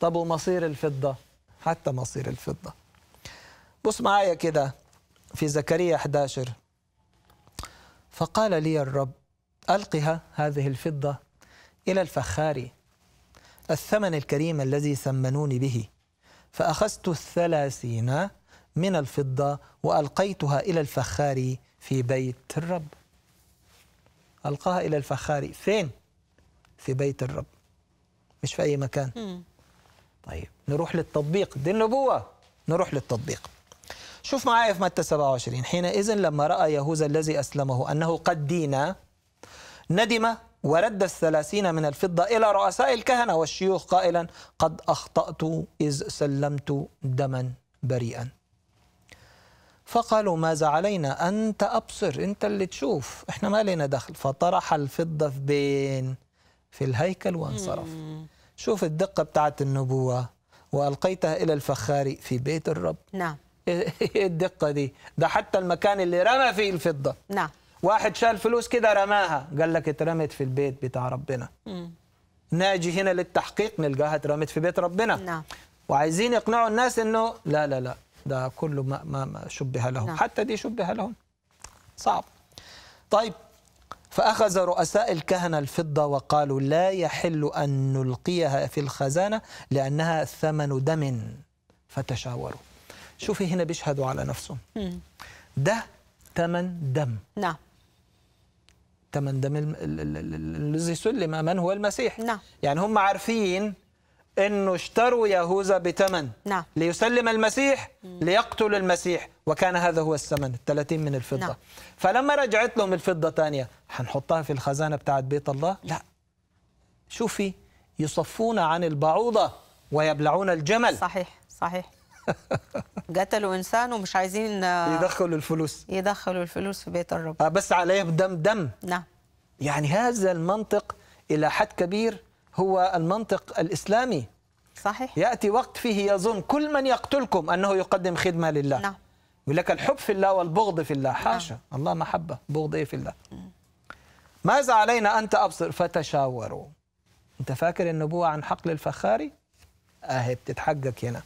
طب ومصير الفضة حتى مصير الفضة بص معايا كده في زكريا 11 فقال لي الرب ألقها هذه الفضة إلى الفخاري الثمن الكريم الذي ثمنوني به فأخذت الثلاثين من الفضة وألقيتها إلى الفخاري في بيت الرب ألقاها إلى الفخاري فين؟ في بيت الرب مش في أي مكان طيب نروح للتطبيق دي النبوة نروح للتطبيق شوف معايا في متى 27 حينئذ لما رأى يهوذا الذي أسلمه أنه قد دين ندم ورد الثلاثين من الفضة إلى رؤساء الكهنة والشيوخ قائلا قد أخطأت إذ سلمت دما بريئا فقالوا ماذا علينا أنت أبصر أنت اللي تشوف إحنا ما لنا دخل فطرح الفضة في بين في الهيكل وانصرف شوف الدقة بتاعت النبوة وألقيتها إلى الفخاري في بيت الرب نعم ايه الدقة دي ده حتى المكان اللي رمى فيه الفضة نعم واحد شال فلوس كده رماها قال لك اترمت في البيت بتاع ربنا مم. ناجي هنا للتحقيق نلقاها اترمت في بيت ربنا نعم وعايزين يقنعوا الناس انه لا لا لا ده كله ما, ما, ما شبه لهم نعم. حتى دي شبه لهم صعب طيب فأخذ رؤساء الكهنة الفضة وقالوا لا يحل أن نلقيها في الخزانة لأنها ثمن دم فتشاوروا شوفي هنا بيشهدوا على نفسهم ده ثمن دم نعم ثمن دم الذي سلم من هو المسيح نعم يعني هم عارفين أنه اشتروا يهوذا بثمن نعم. ليسلم المسيح ليقتل المسيح وكان هذا هو الثمن ال 30 من الفضة نعم. فلما رجعت لهم الفضة ثانية هنحطها في الخزانة بتاعت بيت الله لا شوفي يصفون عن البعوضة ويبلعون الجمل صحيح صحيح قتلوا انسان ومش عايزين آه، يدخلوا الفلوس يدخلوا الفلوس في بيت الرب آه، بس عليه دم دم نعم يعني هذا المنطق الى حد كبير هو المنطق الإسلامي صحيح يأتي وقت فيه يظن كل من يقتلكم أنه يقدم خدمة لله نعم يقول لك الحب في الله والبغض في الله نعم. حاشا نعم. الله محبة بغض إيه في الله ماذا علينا أنت أبصر فتشاوروا أنت فاكر النبوة عن حقل الفخاري؟ أهي آه، بتتحقق هنا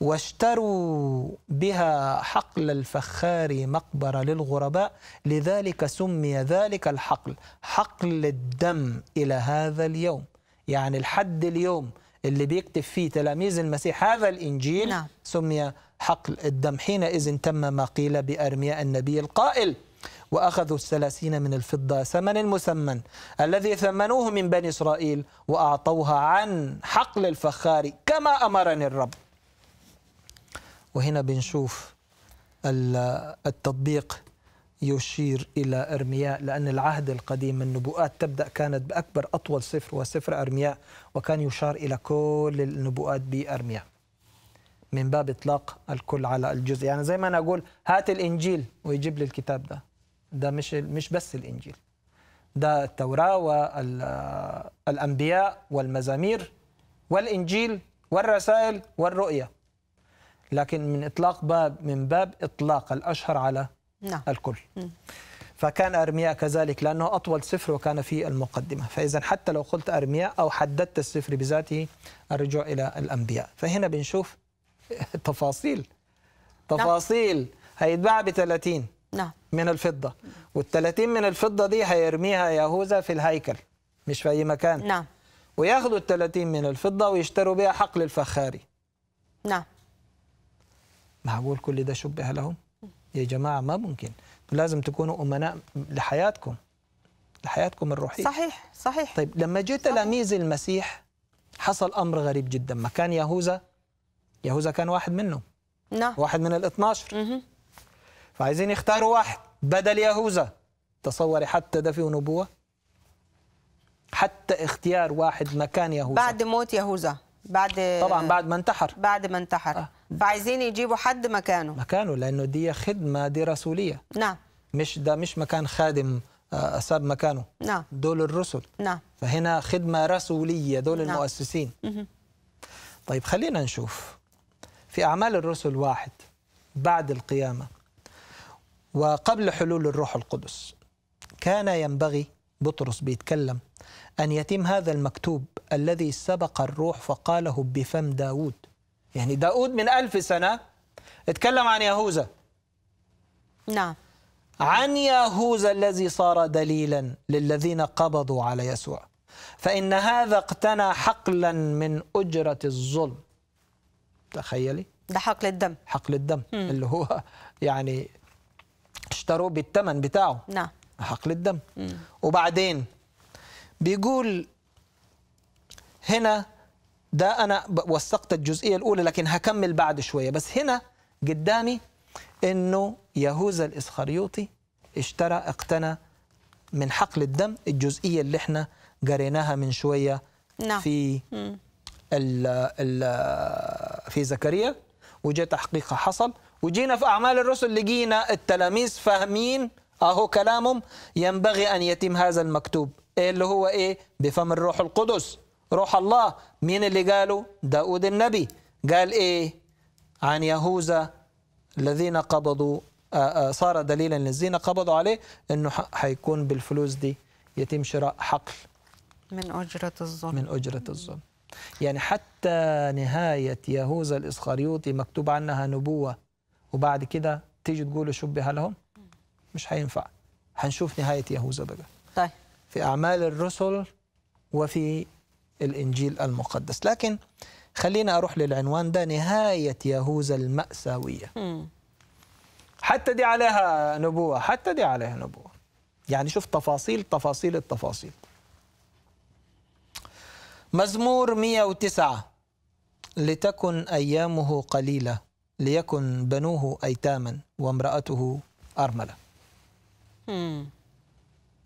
واشتروا بها حقل الفخار مقبرة للغرباء لذلك سمي ذلك الحقل حقل الدم إلى هذا اليوم يعني لحد اليوم اللي بيكتب فيه تلاميذ المسيح هذا الإنجيل نعم. سمي حقل الدم حينئذ تم ما قيل بأرمياء النبي القائل وأخذوا الثلاثين من الفضة ثمن المثمن الذي ثمنوه من بني إسرائيل وأعطوها عن حقل الفخار كما أمرني الرب وهنا بنشوف التطبيق يشير إلى أرمياء لأن العهد القديم النبوءات تبدأ كانت بأكبر أطول سفر وسفر أرمياء وكان يشار إلى كل النبوءات بأرمياء من باب إطلاق الكل على الجزء يعني زي ما أنا أقول هات الإنجيل ويجيب لي الكتاب ده ده مش مش بس الإنجيل ده التوراة والأنبياء والمزامير والإنجيل والرسائل والرؤية لكن من إطلاق باب من باب إطلاق الأشهر على نعم. الكل م. فكان أرمياء كذلك لأنه أطول سفر وكان في المقدمة فإذا حتى لو قلت أرمياء أو حددت السفر بذاته الرجوع إلى الأنبياء فهنا بنشوف تفاصيل نعم. تفاصيل هيتباع ب 30 نعم من الفضة وال30 من الفضة دي هيرميها يهوذا في الهيكل مش في أي مكان نعم وياخذوا ال30 من الفضة ويشتروا بها حقل الفخاري نعم معقول كل ده شبه لهم يا جماعه ما ممكن لازم تكونوا امناء لحياتكم لحياتكم الروحيه صحيح صحيح طيب لما جه تلاميذ المسيح حصل امر غريب جدا مكان يهوذا يهوذا كان واحد منهم نعم واحد من ال12 فعايزين يختاروا واحد بدل يهوذا تصوري حتى ده فيه نبوه حتى اختيار واحد مكان يهوذا بعد موت يهوذا بعد طبعا بعد ما انتحر بعد ما انتحر آه. فعايزين يجيبوا حد مكانه مكانه لانه دي خدمه دي رسوليه نعم مش ده مش مكان خادم آه، ساب مكانه نعم دول الرسل نعم فهنا خدمه رسوليه دول نعم. المؤسسين مه. طيب خلينا نشوف في اعمال الرسل واحد بعد القيامه وقبل حلول الروح القدس كان ينبغي بطرس بيتكلم أن يتم هذا المكتوب الذي سبق الروح فقاله بفم داود يعني داود من ألف سنة اتكلم عن يهوذا نعم عن يهوذا الذي صار دليلا للذين قبضوا على يسوع فإن هذا اقتنى حقلا من أجرة الظلم تخيلي ده حقل الدم حقل الدم مم. اللي هو يعني اشتروه بالثمن بتاعه نعم حقل الدم مم. وبعدين بيقول هنا ده أنا وثقت الجزئية الأولى لكن هكمل بعد شوية بس هنا قدامي إنه يهوذا الإسخريوطي اشترى اقتنى من حقل الدم الجزئية اللي احنا قريناها من شوية نعم. في الـ الـ في زكريا وجاء تحقيقها حصل وجينا في أعمال الرسل لقينا التلاميذ فاهمين أهو كلامهم ينبغي أن يتم هذا المكتوب اللي هو ايه بفم الروح القدس روح الله مين اللي قاله داود النبي قال ايه عن يهوذا الذين قبضوا آه، آه، صار دليلا للذين قبضوا عليه انه هيكون بالفلوس دي يتم شراء حقل من أجرة الظلم من أجرة الظلم يعني حتى نهاية يهوذا الإسخريوطي مكتوب عنها نبوة وبعد كده تيجي تقولوا شبه لهم مش هينفع هنشوف نهاية يهوذا بقى طيب في أعمال الرسل وفي الإنجيل المقدس لكن خلينا أروح للعنوان ده نهاية يهوذا المأساوية حتى دي عليها نبوة حتى دي عليها نبوة يعني شوف تفاصيل تفاصيل التفاصيل مزمور 109 لتكن أيامه قليلة ليكن بنوه أيتاما وامرأته أرملة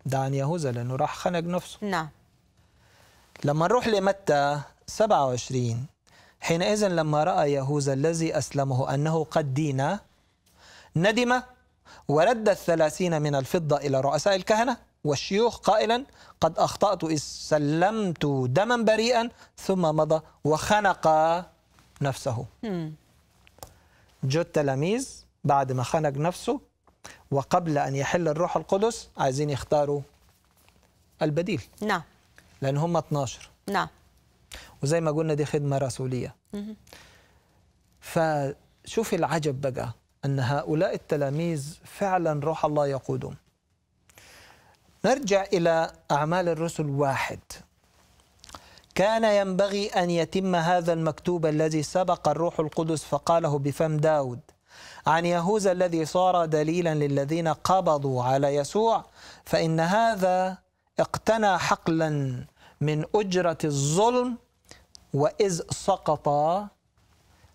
ده عن يهوذا لانه راح خنق نفسه نعم لما نروح لمتى 27 حينئذ لما راى يهوذا الذي اسلمه انه قد دين ندم ورد الثلاثين من الفضه الى رؤساء الكهنه والشيوخ قائلا قد اخطات اذ سلمت دما بريئا ثم مضى وخنق نفسه جو التلاميذ بعد ما خنق نفسه وقبل أن يحل الروح القدس عايزين يختاروا البديل نعم لأن هم 12 نعم وزي ما قلنا دي خدمة رسولية فشوف العجب بقى أن هؤلاء التلاميذ فعلا روح الله يقودهم نرجع إلى أعمال الرسل واحد كان ينبغي أن يتم هذا المكتوب الذي سبق الروح القدس فقاله بفم داود عن يهوذا الذي صار دليلا للذين قبضوا على يسوع فإن هذا اقتنى حقلا من أجرة الظلم وإذ سقط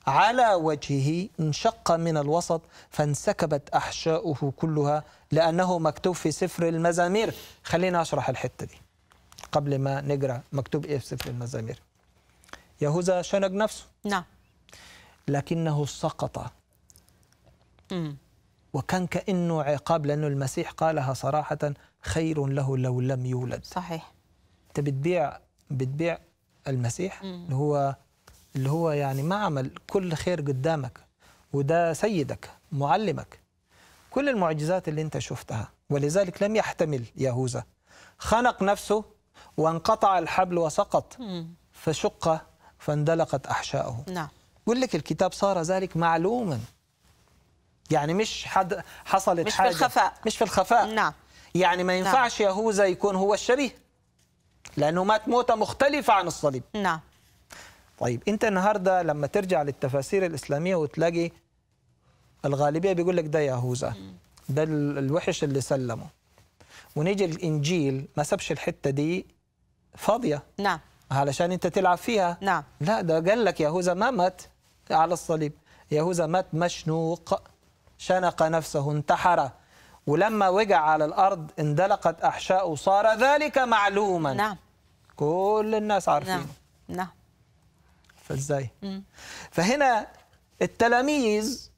على وجهه انشق من الوسط فانسكبت أحشاؤه كلها لأنه مكتوب في سفر المزامير خلينا أشرح الحتة دي قبل ما نقرأ مكتوب إيه في سفر المزامير يهوذا شنق نفسه نعم لكنه سقط وكان كأنه عقاب لأنه المسيح قالها صراحة خير له لو لم يولد صحيح أنت بتبيع بتبيع المسيح اللي هو اللي هو يعني ما عمل كل خير قدامك وده سيدك معلمك كل المعجزات اللي أنت شفتها ولذلك لم يحتمل يهوذا خنق نفسه وانقطع الحبل وسقط فشق فاندلقت أحشائه نعم يقول لك الكتاب صار ذلك معلوما يعني مش حد حصلت مش حاجه مش في الخفاء مش في الخفاء نعم يعني ما ينفعش نعم. يهوذا يكون هو الشبيه لانه مات موته مختلفه عن الصليب نعم طيب انت النهارده لما ترجع للتفاسير الاسلاميه وتلاقي الغالبيه بيقول لك ده يهوذا ده الوحش اللي سلمه ونيجي الانجيل ما سابش الحته دي فاضيه نعم علشان انت تلعب فيها نعم لا ده قال لك يهوذا ما مات على الصليب يهوذا مات مشنوق شنق نفسه انتحر ولما وجع على الأرض اندلقت احشاءه صار ذلك معلوما نعم كل الناس عارفين نعم نعم فازاي فهنا التلاميذ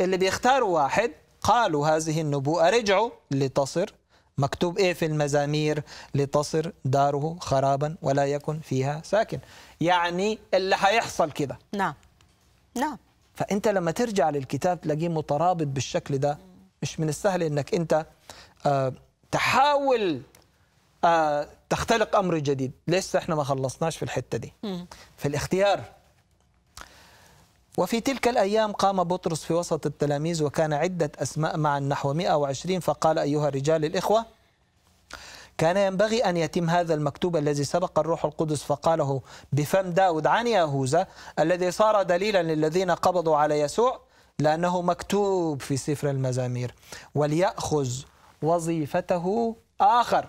اللي بيختاروا واحد قالوا هذه النبوءة رجعوا لتصر مكتوب ايه في المزامير لتصر داره خرابا ولا يكن فيها ساكن يعني اللي هيحصل كده نعم نعم فانت لما ترجع للكتاب تلاقيه مترابط بالشكل ده مش من السهل انك انت آه، تحاول آه، تختلق امر جديد لسه احنا ما خلصناش في الحته دي في الاختيار وفي تلك الأيام قام بطرس في وسط التلاميذ وكان عدة أسماء معا نحو 120 فقال أيها الرجال الإخوة كان ينبغي أن يتم هذا المكتوب الذي سبق الروح القدس فقاله بفم داود عن يهوذا الذي صار دليلا للذين قبضوا على يسوع لأنه مكتوب في سفر المزامير وليأخذ وظيفته آخر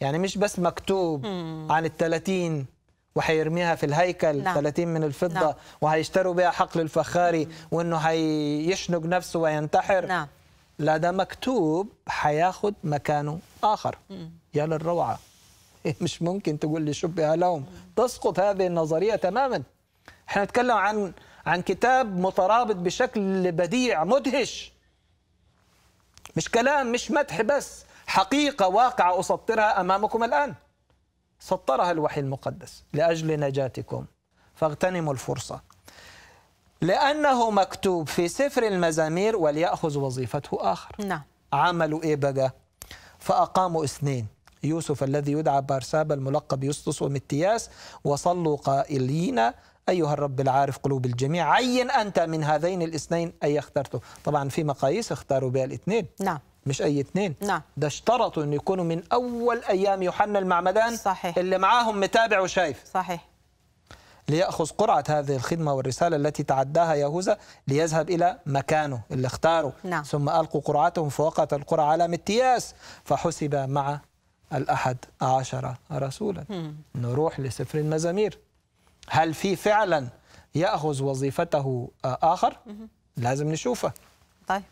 يعني مش بس مكتوب عن الثلاثين وحيرميها في الهيكل نعم. 30 من الفضة نعم. وهيشتروا بها حقل الفخاري وإنه هيشنق نفسه وينتحر نعم. لا ده مكتوب حياخد مكانه آخر م. يا للروعة مش ممكن تقول لي شبه لهم تسقط هذه النظرية تماما احنا نتكلم عن عن كتاب مترابط بشكل بديع مدهش مش كلام مش مدح بس حقيقة واقعة أسطرها أمامكم الآن سطرها الوحي المقدس لأجل نجاتكم فاغتنموا الفرصة لأنه مكتوب في سفر المزامير وليأخذ وظيفته آخر نعم عملوا إيه بقى فأقاموا اثنين يوسف الذي يدعى بارساب الملقب يسطس ومتياس وصلوا قائلين أيها الرب العارف قلوب الجميع عين أنت من هذين الاثنين أي اخترته طبعا في مقاييس اختاروا بها الاثنين نعم مش اي اثنين نعم ده اشترطوا انه يكونوا من اول ايام يوحنا المعمدان صحيح اللي معاهم متابع وشايف صحيح ليأخذ قرعة هذه الخدمة والرسالة التي تعداها يهوذا ليذهب إلى مكانه اللي اختاره نعم. ثم ألقوا قرعتهم فوقعت القرعة على متياس فحسب مع الأحد عشر رسولا نروح لسفر المزامير هل في فعلا يأخذ وظيفته آه، آخر لازم نشوفه طيب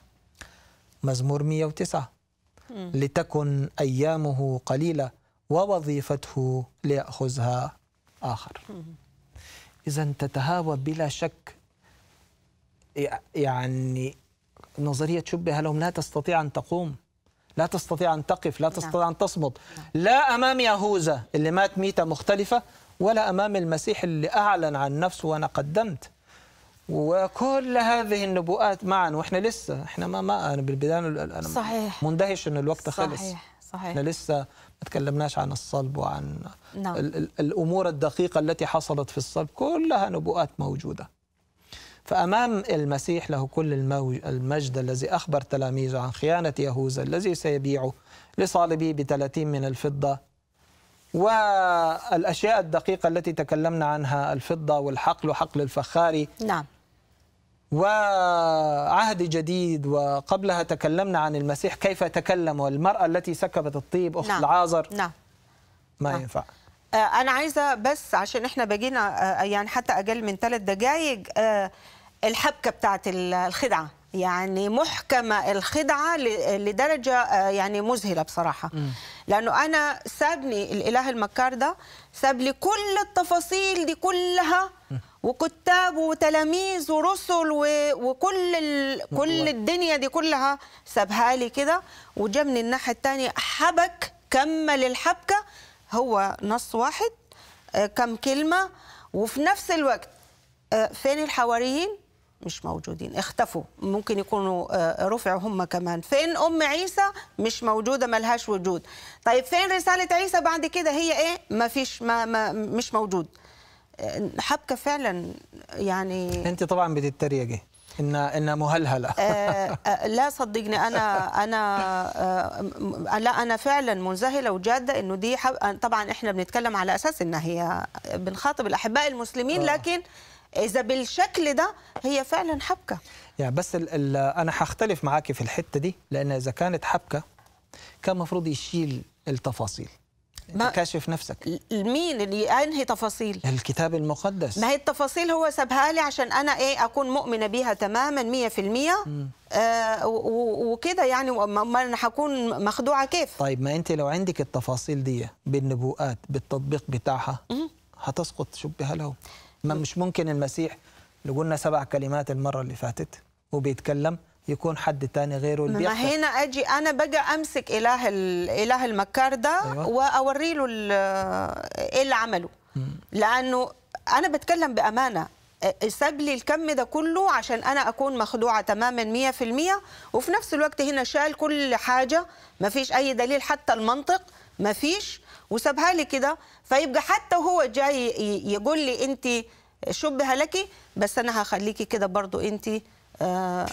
مزمور 109 لتكن أيامه قليلة ووظيفته ليأخذها آخر إذا تتهاوى بلا شك يعني نظرية شبه لهم لا تستطيع أن تقوم لا تستطيع أن تقف لا تستطيع نعم. أن تصمد نعم. لا أمام يهوذا اللي مات ميتة مختلفة ولا أمام المسيح اللي أعلن عن نفسه وأنا قدمت وكل هذه النبوءات معا واحنا لسه احنا ما ما انا بالبدايه انا صحيح. مندهش ان الوقت صحيح. خلص صحيح احنا لسه ما تكلمناش عن الصلب وعن نعم. الامور الدقيقه التي حصلت في الصلب كلها نبوءات موجوده فأمام المسيح له كل المجد الذي أخبر تلاميذه عن خيانة يهوذا الذي سيبيعه لصالبه بثلاثين من الفضة والأشياء الدقيقة التي تكلمنا عنها الفضة والحقل وحقل الفخاري نعم وعهد جديد وقبلها تكلمنا عن المسيح كيف تكلم والمرأة التي سكبت الطيب أخت نعم. العازر نعم ما نعم. ينفع آه، أنا عايزة بس عشان إحنا بقينا آه، يعني حتى أقل من ثلاث دقايق آه، الحبكه بتاعت الخدعه يعني محكمه الخدعه لدرجه آه، يعني مذهله بصراحه م. لانه انا سابني الاله المكار ده ساب لي كل التفاصيل دي كلها م. وكتاب وتلاميذ ورسل وكل ال... كل الدنيا دي كلها سابها لي كده وجابني الناحيه الثانيه حبك كمل الحبكه هو نص واحد آه، كم كلمه وفي نفس الوقت آه، فين الحواريين مش موجودين اختفوا ممكن يكونوا آه، رفعوا هم كمان فين ام عيسى مش موجوده ملهاش وجود طيب فين رساله عيسى بعد كده هي ايه ما فيش ما, ما مش موجود آه، حبكه فعلا يعني انت طبعا بتتريقي ان ان مهلهله آه،, آه لا صدقني انا انا آه لا انا فعلا منذهله وجاده انه دي طبعا احنا بنتكلم على اساس إن هي بنخاطب الاحباء المسلمين لكن اذا بالشكل ده هي فعلا حبكه يعني بس الـ الـ انا هختلف معاكي في الحته دي لان اذا كانت حبكه كان المفروض يشيل التفاصيل ما كاشف نفسك مين اللي انهي تفاصيل الكتاب المقدس ما هي التفاصيل هو سابها لي عشان انا ايه اكون مؤمنه بيها تماما 100% آه وكده يعني ما انا هكون مخدوعه كيف طيب ما انت لو عندك التفاصيل دي بالنبوءات بالتطبيق بتاعها مم. هتسقط شبه لهم ما مش ممكن المسيح اللي قلنا سبع كلمات المرة اللي فاتت وبيتكلم يكون حد تاني غيره اللي ما هنا اجي انا بقى امسك اله اله المكار ده أيوة. واوري له ايه اللي عمله لانه انا بتكلم بامانه ساب لي الكم ده كله عشان انا اكون مخدوعه تماما 100% وفي نفس الوقت هنا شال كل حاجه ما فيش اي دليل حتى المنطق ما فيش وسابها لي كده فيبقى حتى وهو جاي يقول لي انت شبه لك بس انا هخليكي كده برضو انت آه،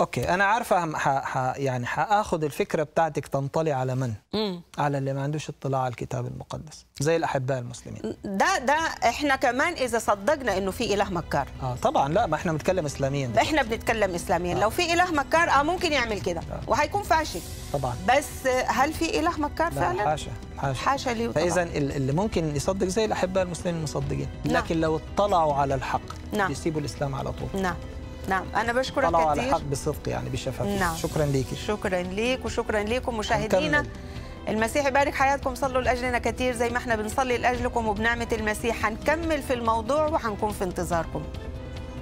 اوكي انا عارفه ح... ح... يعني حاخذ الفكره بتاعتك تنطلي على من مم. على اللي ما عندوش اطلاع على الكتاب المقدس زي الاحباء المسلمين ده ده احنا كمان اذا صدقنا انه في اله مكار اه طبعا لا ما احنا بنتكلم اسلاميا ده. احنا بنتكلم اسلاميا آه. لو في اله مكار اه ممكن يعمل كده آه. وهيكون فاشل طبعا بس هل في اله مكار لا فعلا حاشا حاشا حاشا ليه فاذا اللي ممكن يصدق زي الاحباء المسلمين المصدقين نعم. لكن لو اطلعوا على الحق نعم. يسيبوا الاسلام على طول نعم نعم انا بشكرك كثير على حق بصدق يعني بشفافية نعم. شكرا ليكي شكرا ليك وشكرا ليكم مشاهدينا المسيح يبارك حياتكم صلوا لاجلنا كثير زي ما احنا بنصلي لاجلكم وبنعمه المسيح هنكمل في الموضوع وهنكون في انتظاركم